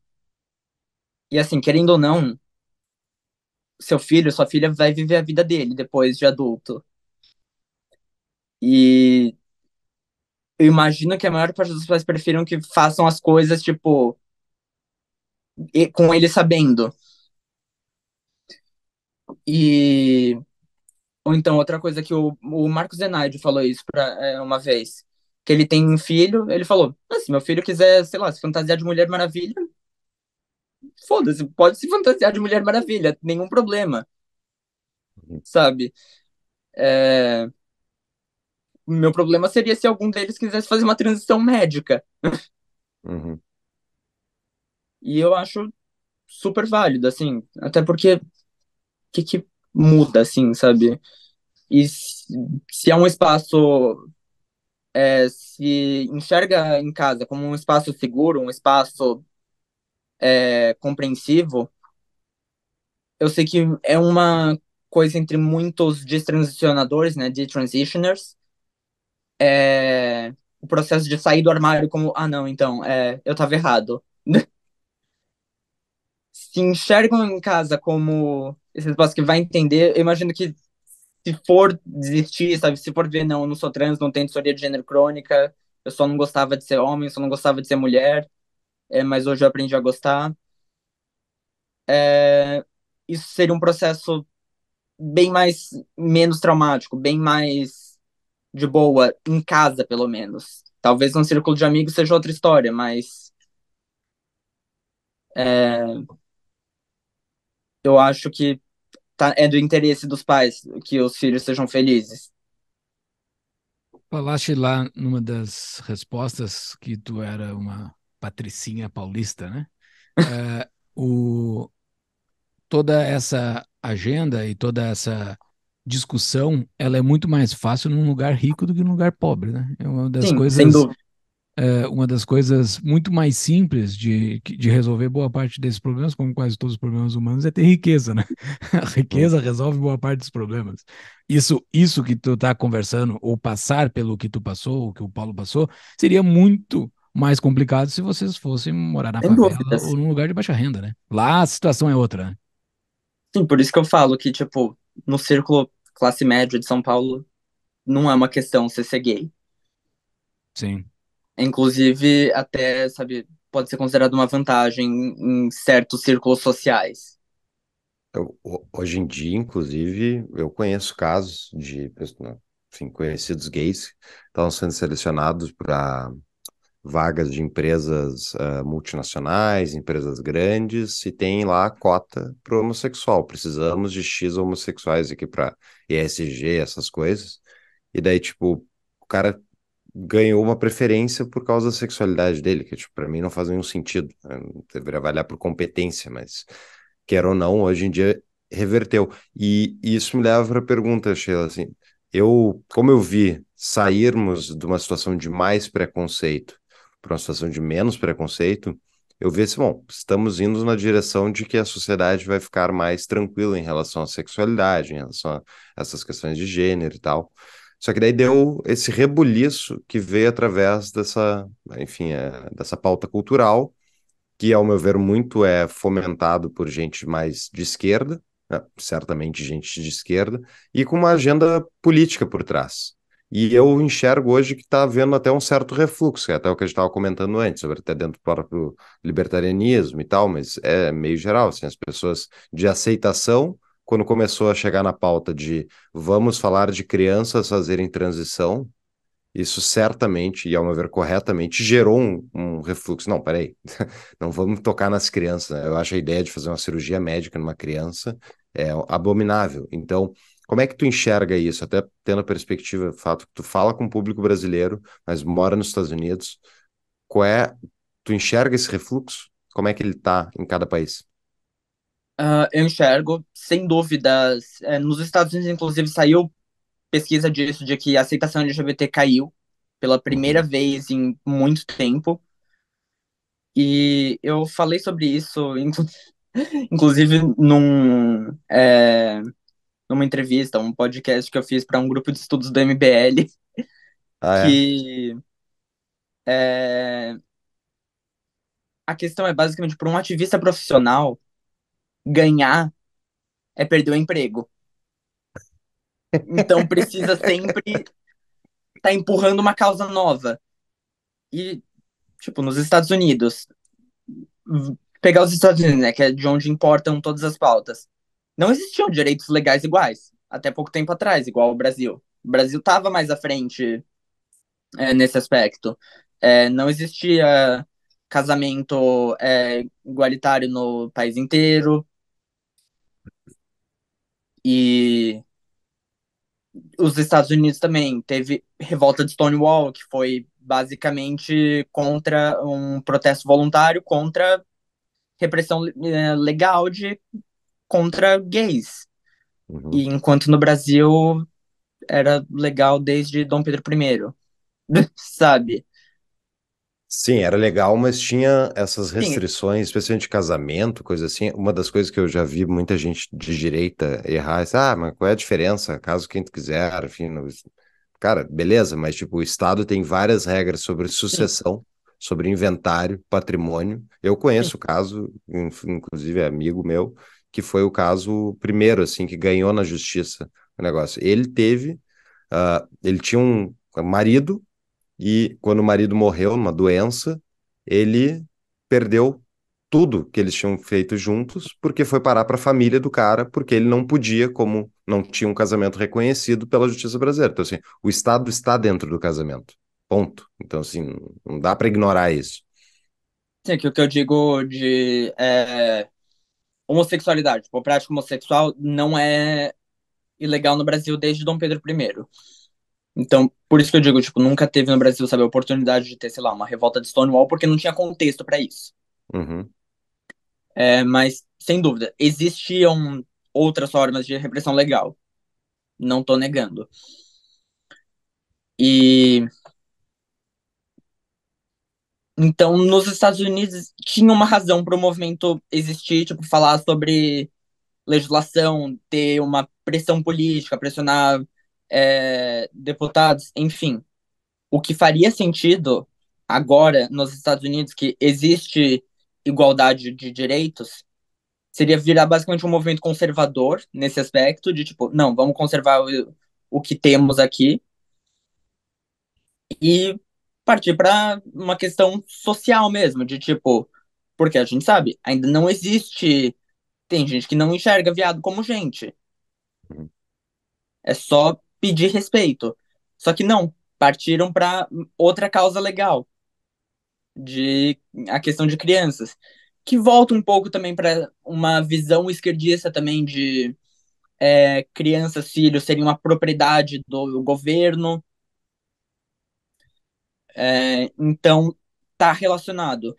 E assim, querendo ou não, seu filho, sua filha vai viver a vida dele depois de adulto. E eu imagino que a maior parte dos pais prefiram que façam as coisas, tipo, com ele sabendo. E. Ou então, outra coisa que o, o Marcos Zenaide falou isso pra, é, uma vez que ele tem um filho, ele falou: ah, se meu filho quiser, sei lá, se fantasiar de Mulher Maravilha, foda-se, pode se fantasiar de Mulher Maravilha, nenhum problema. Uhum. Sabe? É... O meu problema seria se algum deles quisesse fazer uma transição médica. Uhum. E eu acho super válido, assim, até porque o que, que muda, assim, sabe? E se é um espaço é, se enxerga em casa como um espaço seguro, um espaço é, compreensivo, eu sei que é uma coisa entre muitos destransicionadores, né, de transitioners, é, o processo de sair do armário como, ah, não, então, é, eu estava errado. se enxergam em casa como esse espaço que vai entender, eu imagino que se for desistir, sabe? Se for ver, não, eu não sou trans, não tenho história de gênero crônica, eu só não gostava de ser homem, só não gostava de ser mulher, é, mas hoje eu aprendi a gostar. É, isso seria um processo bem mais, menos traumático, bem mais de boa, em casa, pelo menos. Talvez um círculo de amigos seja outra história, mas. É, eu acho que tá, é do interesse dos pais que os filhos sejam felizes. Falaste lá numa das respostas que tu era uma patricinha paulista, né? é, o, toda essa agenda e toda essa discussão, ela é muito mais fácil num lugar rico do que num lugar pobre, né? É uma das Sim, coisas é, uma das coisas muito mais simples de, de resolver boa parte desses problemas, como quase todos os problemas humanos, é ter riqueza, né? A riqueza resolve boa parte dos problemas. Isso, isso que tu tá conversando, ou passar pelo que tu passou, o que o Paulo passou, seria muito mais complicado se vocês fossem morar na Sem favela dúvidas. ou num lugar de baixa renda, né? Lá a situação é outra, né? Sim, por isso que eu falo que, tipo, no círculo classe média de São Paulo, não é uma questão você ser gay. Sim. Inclusive, até, sabe, pode ser considerado uma vantagem em certos círculos sociais. Eu, hoje em dia, inclusive, eu conheço casos de né, enfim, conhecidos gays que estão sendo selecionados para vagas de empresas uh, multinacionais, empresas grandes, e tem lá a cota para homossexual. Precisamos de X homossexuais aqui para ESG, essas coisas. E daí, tipo, o cara ganhou uma preferência por causa da sexualidade dele, que tipo, para mim não faz nenhum sentido. Né? Deveria avaliar por competência, mas quer ou não, hoje em dia reverteu. E, e isso me leva para a pergunta, Sheila, assim, eu, como eu vi sairmos de uma situação de mais preconceito para uma situação de menos preconceito, eu vi assim, bom, estamos indo na direção de que a sociedade vai ficar mais tranquila em relação à sexualidade, em relação a essas questões de gênero e tal. Só que daí deu esse rebuliço que veio através dessa, enfim, é, dessa pauta cultural, que, ao meu ver, muito é fomentado por gente mais de esquerda, né? certamente gente de esquerda, e com uma agenda política por trás. E eu enxergo hoje que está havendo até um certo refluxo, que é até o que a gente estava comentando antes, sobre até dentro do próprio libertarianismo e tal, mas é meio geral, assim, as pessoas de aceitação quando começou a chegar na pauta de vamos falar de crianças fazerem transição, isso certamente, e é ao meu ver corretamente, gerou um, um refluxo. Não, peraí, não vamos tocar nas crianças. Né? Eu acho a ideia de fazer uma cirurgia médica numa criança é abominável. Então, como é que tu enxerga isso? Até tendo a perspectiva, o fato que tu fala com o público brasileiro, mas mora nos Estados Unidos, qual é, tu enxerga esse refluxo? Como é que ele está em cada país? Uh, eu enxergo, sem dúvidas. É, nos Estados Unidos, inclusive, saiu pesquisa disso, de que a aceitação LGBT caiu pela primeira uhum. vez em muito tempo. E eu falei sobre isso, inclu inclusive, num, é, numa entrevista, um podcast que eu fiz para um grupo de estudos do MBL, ah, é? que é, a questão é basicamente para um ativista profissional ganhar é perder o emprego. Então precisa sempre estar tá empurrando uma causa nova. E, tipo, nos Estados Unidos, pegar os Estados Unidos, né, que é de onde importam todas as pautas, não existiam direitos legais iguais, até pouco tempo atrás, igual o Brasil. O Brasil estava mais à frente é, nesse aspecto. É, não existia casamento é, igualitário no país inteiro, e os Estados Unidos também teve revolta de Stonewall, que foi basicamente contra um protesto voluntário contra repressão eh, legal de contra gays. Uhum. E enquanto no Brasil era legal desde Dom Pedro I, sabe? Sim, era legal, mas tinha essas restrições, Sim. especialmente de casamento, coisa assim. Uma das coisas que eu já vi muita gente de direita errar, é, ah, mas qual é a diferença? Caso quem tu quiser, enfim. Cara, beleza, mas tipo, o Estado tem várias regras sobre sucessão, Sim. sobre inventário, patrimônio. Eu conheço Sim. o caso, inclusive é amigo meu, que foi o caso primeiro, assim, que ganhou na justiça o negócio. Ele teve, uh, ele tinha um marido e quando o marido morreu numa doença, ele perdeu tudo que eles tinham feito juntos, porque foi parar para a família do cara, porque ele não podia, como não tinha um casamento reconhecido pela justiça brasileira. Então, assim, o Estado está dentro do casamento. Ponto. Então, assim, não dá para ignorar isso. Sim, que o que eu digo de é, homossexualidade, tipo, prática homossexual não é ilegal no Brasil desde Dom Pedro I. Então, por isso que eu digo, tipo, nunca teve no Brasil, sabe, a oportunidade de ter, sei lá, uma revolta de Stonewall, porque não tinha contexto para isso. Uhum. É, mas, sem dúvida, existiam outras formas de repressão legal. Não tô negando. E. Então, nos Estados Unidos, tinha uma razão para o movimento existir, tipo, falar sobre legislação, ter uma pressão política, pressionar é, deputados, enfim. O que faria sentido agora nos Estados Unidos, que existe igualdade de direitos, seria virar basicamente um movimento conservador nesse aspecto, de tipo, não, vamos conservar o, o que temos aqui e partir para uma questão social mesmo, de tipo, porque a gente sabe, ainda não existe. Tem gente que não enxerga viado como gente. Uhum. É só pedir respeito. Só que não, partiram para outra causa legal, de a questão de crianças, que volta um pouco também para uma visão esquerdista também de é, crianças, filhos serem uma propriedade do governo. É, então, tá relacionado.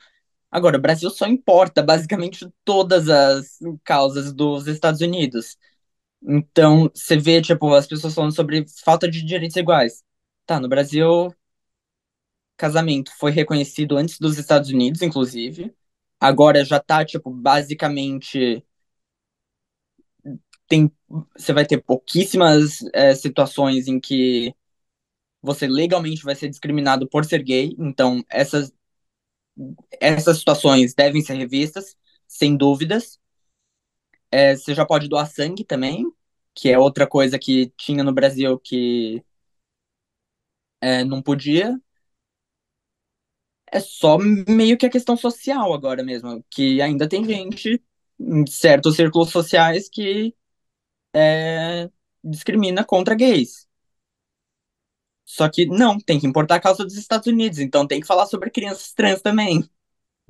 Agora, o Brasil só importa basicamente todas as causas dos Estados Unidos. Então, você vê, tipo, as pessoas falando sobre falta de direitos iguais. Tá, no Brasil, casamento foi reconhecido antes dos Estados Unidos, inclusive. Agora já tá, tipo, basicamente. Tem, você vai ter pouquíssimas é, situações em que você legalmente vai ser discriminado por ser gay. Então, essas, essas situações devem ser revistas, sem dúvidas. É, você já pode doar sangue também, que é outra coisa que tinha no Brasil que é, não podia. É só meio que a questão social agora mesmo, que ainda tem gente em certos círculos sociais que é, discrimina contra gays. Só que não, tem que importar a causa dos Estados Unidos, então tem que falar sobre crianças trans também.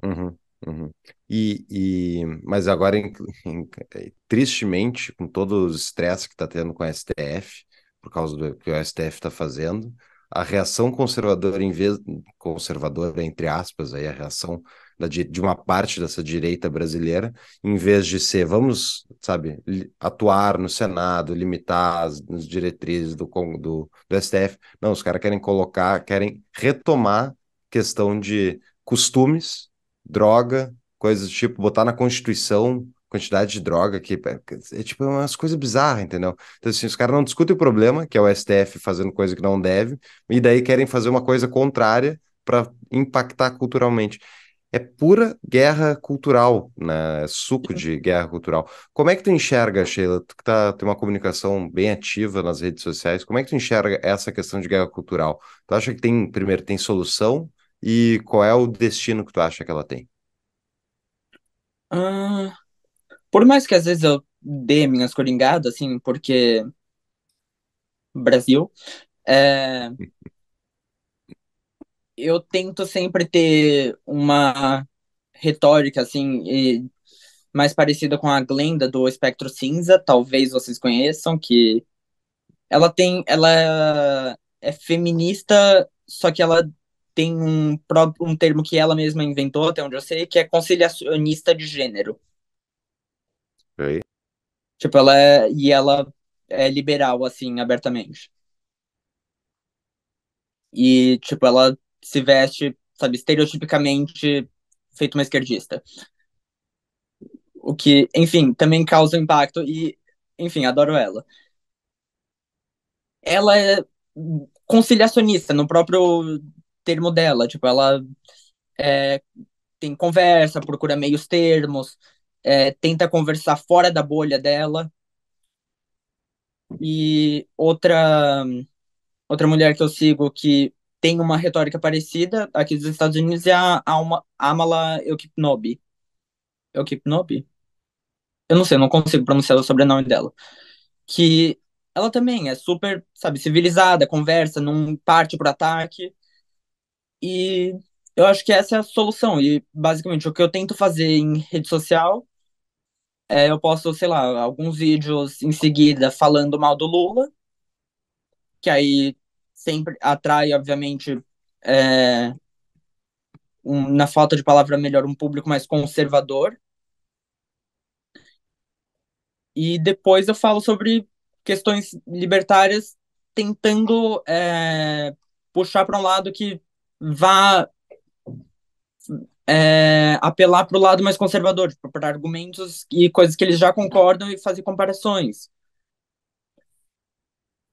Uhum. Uhum. E, e, mas agora, em, em, eh, tristemente, com todo o estresse que está tendo com a STF, por causa do que o STF está fazendo, a reação conservadora, em vez conservadora, entre aspas, aí, a reação da, de uma parte dessa direita brasileira, em vez de ser, vamos, sabe, atuar no Senado, limitar as, as diretrizes do, do, do STF, não, os caras querem colocar, querem retomar questão de costumes droga, coisas tipo, botar na Constituição quantidade de droga que é, é tipo umas coisas bizarras, entendeu? Então, assim, os caras não discutem o problema, que é o STF fazendo coisa que não deve, e daí querem fazer uma coisa contrária para impactar culturalmente. É pura guerra cultural, né? É suco de guerra cultural. Como é que tu enxerga, Sheila? Tu que tá, tem uma comunicação bem ativa nas redes sociais, como é que tu enxerga essa questão de guerra cultural? Tu acha que tem, primeiro, tem solução? e qual é o destino que tu acha que ela tem? Uh, por mais que às vezes eu dê minhas coringadas, assim, porque Brasil, é... eu tento sempre ter uma retórica, assim, e mais parecida com a Glenda do Espectro Cinza, talvez vocês conheçam, que ela tem, ela é feminista, só que ela tem um, um termo que ela mesma inventou, até onde eu sei, que é conciliacionista de gênero. Aí. Tipo, ela é, e ela é liberal, assim, abertamente. E, tipo, ela se veste, sabe, estereotipicamente feito uma esquerdista. O que, enfim, também causa impacto e, enfim, adoro ela. Ela é conciliacionista no próprio termo dela. Tipo, ela é, tem conversa, procura meios termos, é, tenta conversar fora da bolha dela. E outra outra mulher que eu sigo que tem uma retórica parecida aqui dos Estados Unidos é a Alma, Amala Eukipnobi. Eukipnobi? Eu não sei, eu não consigo pronunciar o sobrenome dela. Que ela também é super, sabe, civilizada, conversa, não parte pro ataque. E eu acho que essa é a solução. E basicamente o que eu tento fazer em rede social é eu posto, sei lá, alguns vídeos em seguida falando mal do Lula, que aí sempre atrai, obviamente, é, um, na falta de palavra melhor, um público mais conservador. E depois eu falo sobre questões libertárias, tentando é, puxar para um lado que vá é, apelar para o lado mais conservador, tipo, para argumentos e coisas que eles já concordam e fazer comparações.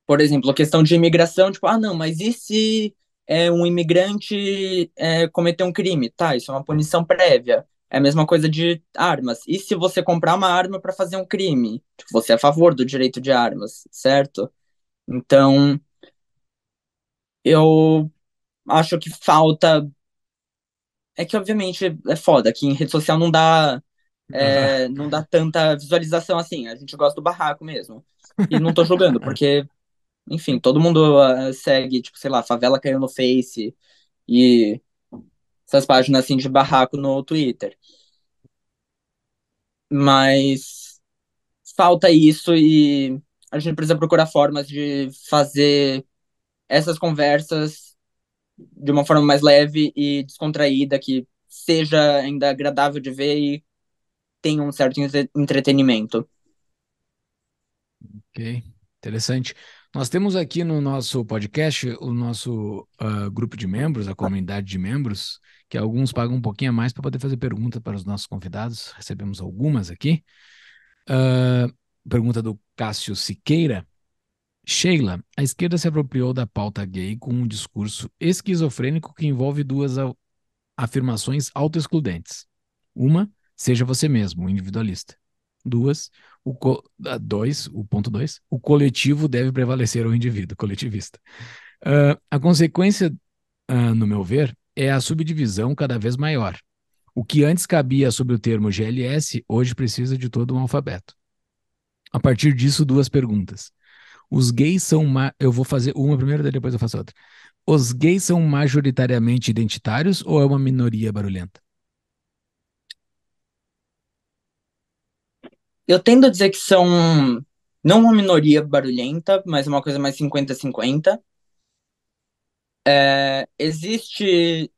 Por exemplo, a questão de imigração, tipo, ah, não, mas e se é, um imigrante é, cometer um crime? Tá, isso é uma punição prévia. É a mesma coisa de armas. E se você comprar uma arma para fazer um crime? Tipo, você é a favor do direito de armas, certo? Então, eu acho que falta. É que, obviamente, é foda, que em rede social não dá. É, não dá tanta visualização assim. A gente gosta do barraco mesmo. E não tô julgando, porque, enfim, todo mundo ah, segue, tipo, sei lá, Favela Caiu no Face e essas páginas assim de barraco no Twitter. Mas falta isso e a gente precisa procurar formas de fazer essas conversas de uma forma mais leve e descontraída, que seja ainda agradável de ver e tenha um certo entretenimento. Ok, interessante. Nós temos aqui no nosso podcast o nosso uh, grupo de membros, a comunidade de membros, que alguns pagam um pouquinho a mais para poder fazer pergunta para os nossos convidados. Recebemos algumas aqui. Uh, pergunta do Cássio Siqueira. Sheila, a esquerda se apropriou da pauta gay com um discurso esquizofrênico que envolve duas afirmações autoexcludentes. Uma, seja você mesmo, individualista. Duas, o co... Ah, dois, o ponto dois, o coletivo deve prevalecer ao indivíduo, coletivista. Uh, a consequência, uh, no meu ver, é a subdivisão cada vez maior. O que antes cabia sobre o termo GLS, hoje precisa de todo um alfabeto. A partir disso, duas perguntas. Os gays são. Ma... Eu vou fazer uma primeiro, depois eu faço outra. Os gays são majoritariamente identitários ou é uma minoria barulhenta? Eu tendo a dizer que são não uma minoria barulhenta, mas uma coisa mais 50-50. É, existe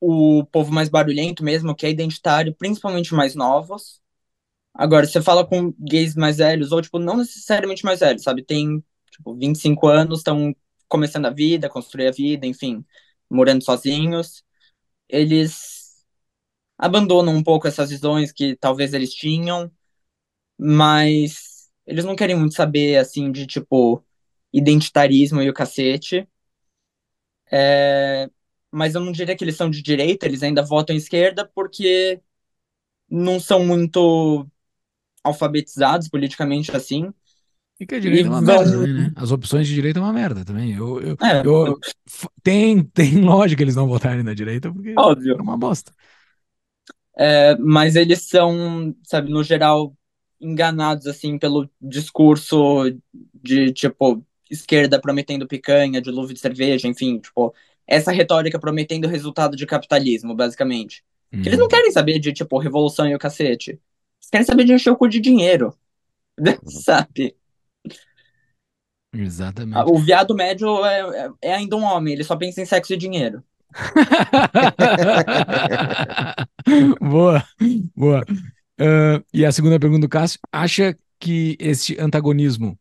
o povo mais barulhento mesmo, que é identitário, principalmente mais novos. Agora, você fala com gays mais velhos, ou, tipo, não necessariamente mais velhos, sabe? Tem, tipo, 25 anos, estão começando a vida, construir a vida, enfim, morando sozinhos. Eles abandonam um pouco essas visões que talvez eles tinham, mas eles não querem muito saber, assim, de, tipo, identitarismo e o cacete. É... Mas eu não diria que eles são de direita, eles ainda votam esquerda, porque não são muito alfabetizados politicamente assim. E que a direita e é uma vão... merda né? As opções de direita é uma merda também. Eu, eu, é, eu... Tem, tem lógica eles não votarem na direita, porque óbvio. é uma bosta. É, mas eles são, sabe, no geral, enganados, assim, pelo discurso de, tipo, esquerda prometendo picanha, dilúvio de cerveja, enfim, tipo, essa retórica prometendo resultado de capitalismo, basicamente. Hum. Eles não uhum. querem saber de, tipo, revolução e o cacete querem saber de encher o cu de dinheiro, uhum. sabe? Exatamente. Ah, o viado médio é, é, é, ainda um homem, ele só pensa em sexo e dinheiro. boa, boa. Uh, e a segunda pergunta do Cássio: acha que este antagonismo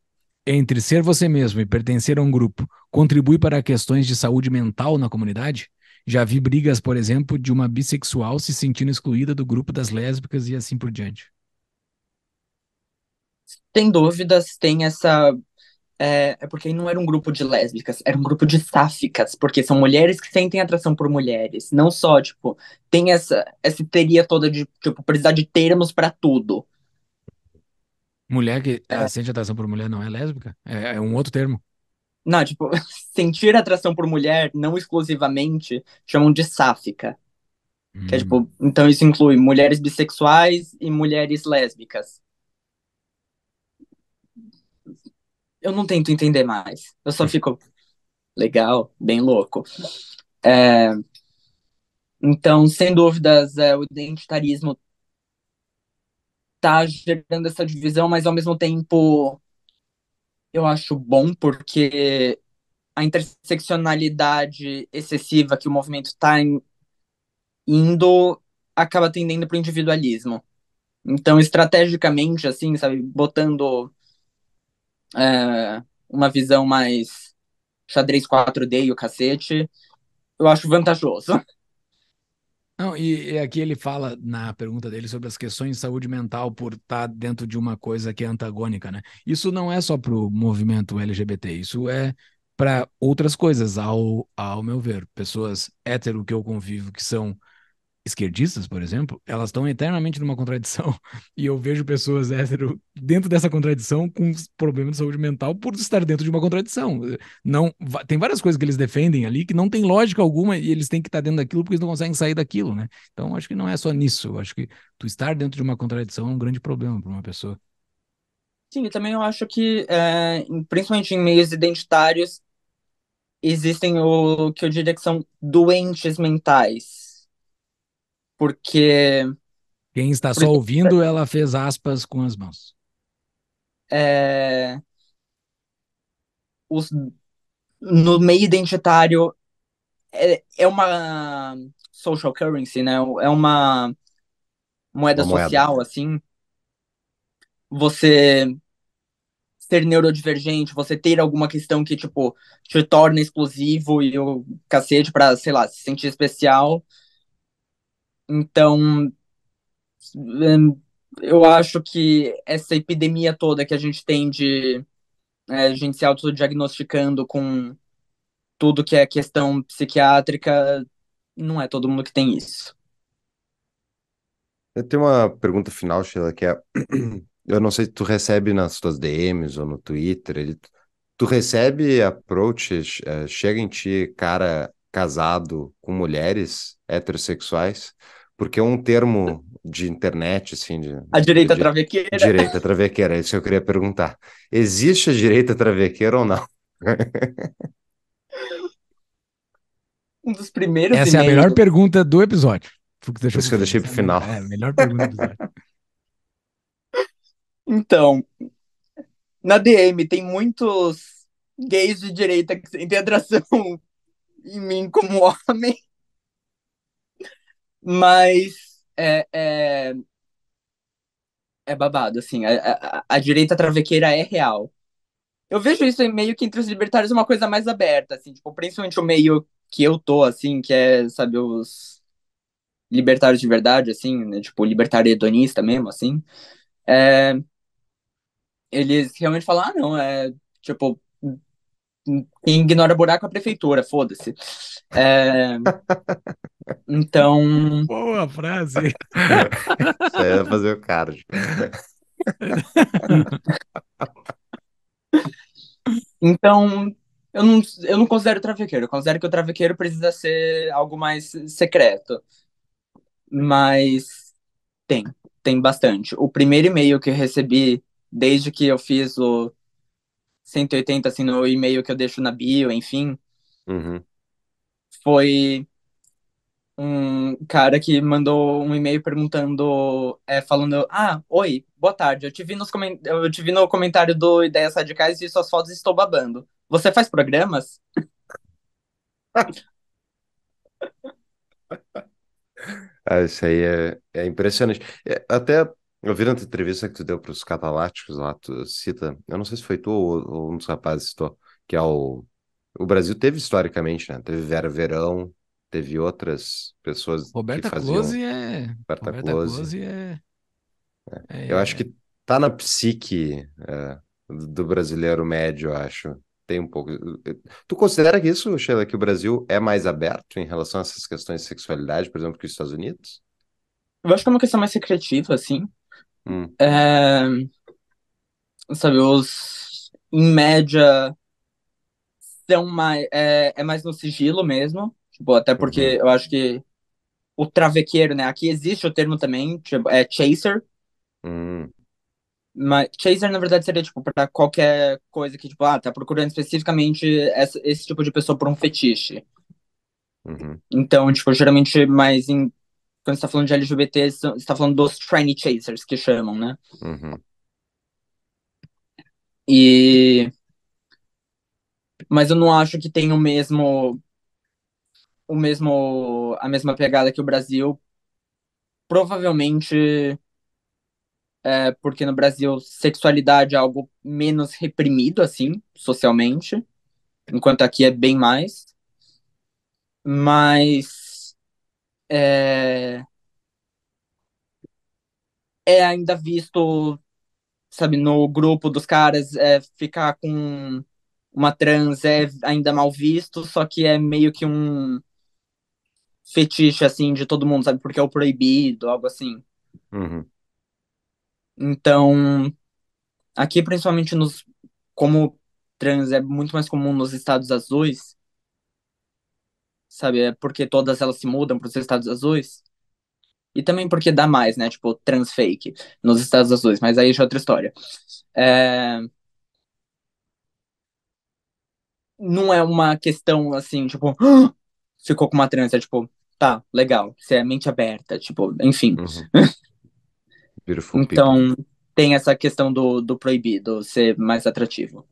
entre ser você mesmo e pertencer a um grupo contribui para questões de saúde mental na comunidade? Já vi brigas, por exemplo, de uma bissexual se sentindo excluída do grupo das lésbicas e assim por diante tem dúvidas, tem essa. É, é porque não era um grupo de lésbicas, era um grupo de sáficas, porque são mulheres que sentem atração por mulheres. Não só, tipo, tem essa, essa teoria toda de, tipo, precisar de termos para tudo. Mulher que é. é. sente atração por mulher não é lésbica? É, é um outro termo. Não, tipo, sentir atração por mulher, não exclusivamente, chamam de sáfica. Hum. Que é, hum. tipo, então isso inclui mulheres bissexuais e mulheres lésbicas. eu não tento entender mais. Eu só hum. fico legal, bem louco. É, então, sem dúvidas, é, o identitarismo tá gerando essa divisão, mas ao mesmo tempo eu acho bom porque a interseccionalidade excessiva que o movimento está indo acaba tendendo para o individualismo. Então, estrategicamente, assim, sabe, botando é, uma visão mais xadrez 4D e o cacete, eu acho vantajoso. Não, e, e, aqui ele fala na pergunta dele sobre as questões de saúde mental por estar tá dentro de uma coisa que é antagônica, né? Isso não é só para o movimento LGBT, isso é para outras coisas, ao, ao meu ver. Pessoas hétero que eu convivo que são esquerdistas, por exemplo, elas estão eternamente numa contradição e eu vejo pessoas hétero dentro dessa contradição com problemas de saúde mental por estar dentro de uma contradição. Não tem várias coisas que eles defendem ali que não tem lógica alguma e eles têm que estar dentro daquilo porque eles não conseguem sair daquilo, né? Então acho que não é só nisso. Acho que tu estar dentro de uma contradição é um grande problema para uma pessoa. Sim, e também eu acho que é, principalmente em meios identitários existem o que eu diria que são doentes mentais porque. Quem está só ouvindo, ela fez aspas com as mãos. É... Os... No meio identitário, é, é uma social currency, né? É uma moeda, uma social, moeda. assim. Você ser neurodivergente, você ter alguma questão que, tipo, te torna exclusivo e o cacete pra, sei lá, se sentir especial, então, hum, eu acho que essa epidemia toda que a gente tem de é, a gente se autodiagnosticando com tudo que é questão psiquiátrica, não é todo mundo que tem isso. Eu tenho uma pergunta final, Sheila, que é. Eu não sei se tu recebe nas tuas DMs ou no Twitter. Ele... Tu recebe approaches, é, chega em ti, cara, casado com mulheres heterossexuais, porque é um termo de internet, assim. De, a direita de, travequeira. Direita travequeira, é isso que eu queria perguntar. Existe a direita travequeira ou não? um dos primeiros. Essa é a melhor pergunta do episódio. Por isso que eu deixei pro final. É, a melhor pergunta do episódio. então, na DM tem muitos gays de direita que sentem atração em mim como homem. Mas é, é, é babado, assim. A, a, a direita travequeira é real. Eu vejo isso meio que entre os libertários uma coisa mais aberta, assim, tipo, principalmente o meio que eu tô, assim, que é, sabe, os libertários de verdade, assim, né? Tipo, libertário hedonista mesmo, assim. É... Eles realmente falam, ah, não, é, tipo, quem ignora buraco é a prefeitura, foda-se. É... então. Boa frase! Isso aí fazer o card. então, eu não, eu não considero travequeiro. Eu considero que o travequeiro precisa ser algo mais secreto. Mas tem, tem bastante. O primeiro e-mail que eu recebi desde que eu fiz o 180, assim, no e-mail que eu deixo na bio, enfim. Uhum. Foi um cara que mandou um e-mail perguntando, é, falando, ah, oi, boa tarde, eu te vi, nos coment... eu te vi no comentário do Ideias Radicais e suas fotos estou babando. Você faz programas? ah, isso aí é, é impressionante. É, até eu vi na entrevista que tu deu para os cataláticos lá, tu cita, eu não sei se foi tu ou, ou um dos rapazes citou, que é o. O Brasil teve historicamente, né? Teve Vera Verão, teve outras pessoas Roberta que faziam... Close é... Roberta, Roberta Close, Close é... É. é... Eu acho que tá na psique é, do brasileiro médio, eu acho. Tem um pouco... Eh, tu considera que isso, Sheila, que o Brasil é mais aberto em relação a essas questões de sexualidade, por exemplo, que os Estados Unidos? Eu acho que é uma questão mais secretiva, assim. Hum. É, sabe, os. Em média, são mais, é, é mais no sigilo mesmo. Tipo, até porque uhum. eu acho que o travequeiro, né? Aqui existe o termo também, tipo, é chaser. Hum. Mas chaser, na verdade, seria, tipo, pra qualquer coisa que, tipo, ah, tá procurando especificamente essa, esse tipo de pessoa por um fetiche. Uhum. Então, tipo, geralmente mais em quando está falando de LGBT, está falando dos trainee chasers que chamam, né? Uhum. E mas eu não acho que tem o mesmo o mesmo a mesma pegada que o Brasil. Provavelmente é, porque no Brasil sexualidade é algo menos reprimido assim, socialmente, enquanto aqui é bem mais. Mas é, é ainda visto, sabe, no grupo dos caras, é, ficar com uma trans é ainda mal visto, só que é meio que um fetiche, assim, de todo mundo, sabe? Porque é o proibido, algo assim. Uhum. Então, aqui, principalmente nos. Como trans é muito mais comum nos estados azuis, sabe? É porque todas elas se mudam para os Estados Azuis. E também porque dá mais, né? Tipo, transfake nos Estados Azuis, mas aí já é outra história. É... Não é uma questão assim, tipo, ah! ficou com uma trans, é tipo, tá, legal, você é mente aberta, tipo, enfim. Uhum. então, tem essa questão do, do proibido ser mais atrativo.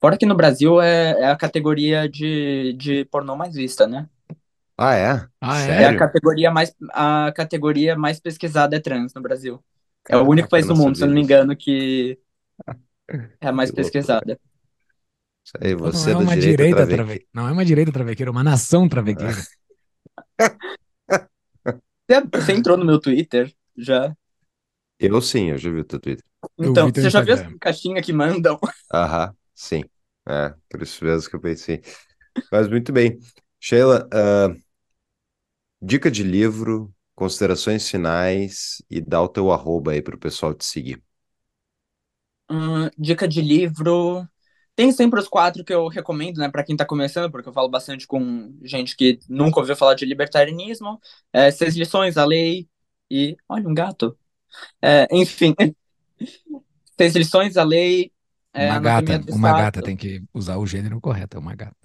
Fora que no Brasil é, é a categoria de, de pornô mais vista, né? Ah, é? Ah, é? é a categoria mais a categoria mais pesquisada é trans no Brasil. É Caraca, o único país do mundo, se eu não me engano, que é a mais que pesquisada. Louco, Isso aí, então você não é, é uma direita, Trave... não é uma direita travequeira, é uma nação travequeira. É, você entrou no meu Twitter já? Eu sim, eu já vi o teu Twitter. Então, você já viu as caixinhas que mandam? Aham. Sim, é, por isso mesmo que eu pensei. Mas muito bem. Sheila, uh, dica de livro, considerações finais e dá o teu arroba aí para o pessoal te seguir. Ah, dica de livro. Tem sempre os quatro que eu recomendo, né, para quem está começando, porque eu falo bastante com gente que nunca ouviu falar de libertarianismo. É, Seis Lições, a Lei e. Olha, um gato. É, enfim. Seis Lições, a Lei, é, uma gata, uma gata tem que usar o gênero correto, é uma gata.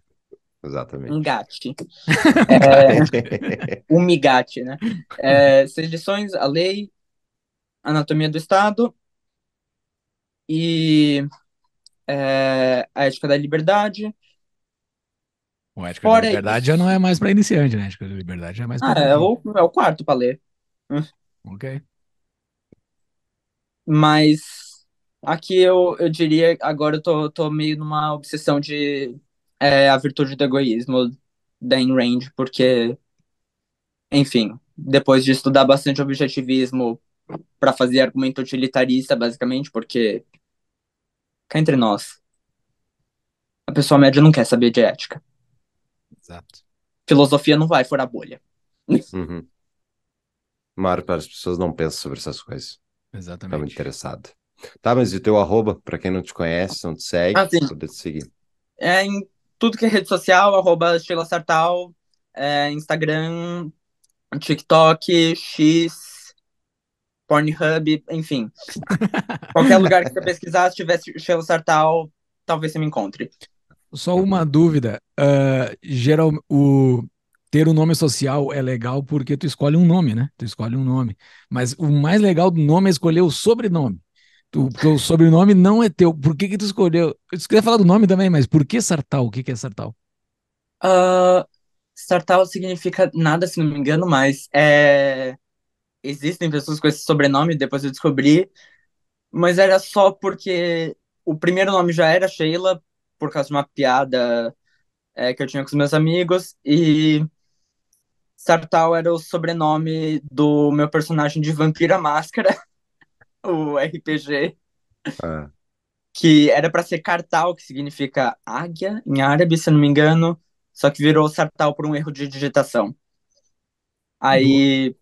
Exatamente. Um gato é, um migate, né? É, a lei, anatomia do Estado e é, a ética da liberdade. O ética Fora da liberdade isso. já não é mais para iniciante, né? A ética da liberdade já é mais Ah, é o, é o quarto para ler. Ok. Mas Aqui eu, eu diria, agora eu tô, tô meio numa obsessão de é, a virtude do egoísmo da Ayn range porque, enfim, depois de estudar bastante objetivismo para fazer argumento utilitarista, basicamente, porque cá entre nós, a pessoa média não quer saber de ética. Exato. Filosofia não vai fora a bolha. Uhum. Mar para as pessoas não pensam sobre essas coisas. Tá Exatamente. Estão interessado Tá, mas e o teu arroba, para quem não te conhece, não te segue, ah, poder te seguir. É em tudo que é rede social, arroba Sheila Sartal, é, Instagram, TikTok, X, Pornhub, enfim. Qualquer lugar que você pesquisar, se tiver Sheila Sartal, talvez você me encontre. Só uma dúvida. Uh, geral, o ter um nome social é legal porque tu escolhe um nome, né? Tu escolhe um nome. Mas o mais legal do nome é escolher o sobrenome porque o sobrenome não é teu. Por que que tu escolheu? Eu queria falar do nome também, mas por que Sartal? O que que é Sartal? Uh, Sartal significa nada, se não me engano, mas é... existem pessoas com esse sobrenome, depois eu descobri. Mas era só porque o primeiro nome já era Sheila, por causa de uma piada é, que eu tinha com os meus amigos, e Sartal era o sobrenome do meu personagem de Vampira Máscara. o RPG. É. Que era para ser cartal que significa águia em árabe, se não me engano. Só que virou Sartal por um erro de digitação. Aí. Uhum.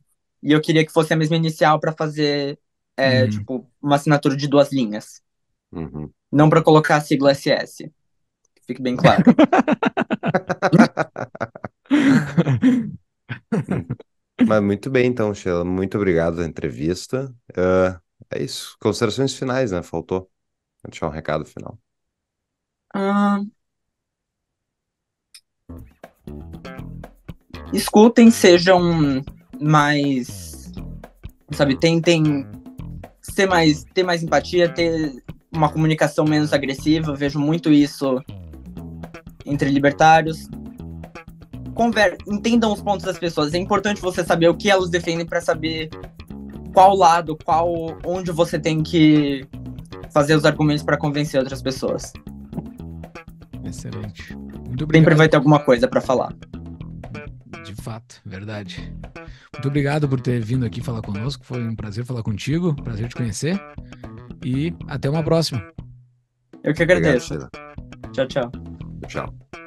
E eu queria que fosse a mesma inicial para fazer, é, uhum. tipo, uma assinatura de duas linhas. Uhum. Não para colocar a sigla SS. Fique bem claro. Mas muito bem, então, Sheila. Muito obrigado pela entrevista. Uh, é isso. Considerações finais, né? Faltou. Vou deixar um recado final. Ah... Escutem, sejam mais. Sabe, tentem ser mais, ter mais empatia, ter uma comunicação menos agressiva. Eu vejo muito isso entre libertários. Conver entendam os pontos das pessoas. É importante você saber o que elas defendem para saber qual lado, qual onde você tem que fazer os argumentos para convencer outras pessoas. Excelente. Muito obrigado. Sempre vai ter alguma coisa para falar. De fato, verdade. Muito obrigado por ter vindo aqui falar conosco. Foi um prazer falar contigo, prazer te conhecer. E até uma próxima. Eu que agradeço. Obrigado, tchau, tchau. Tchau.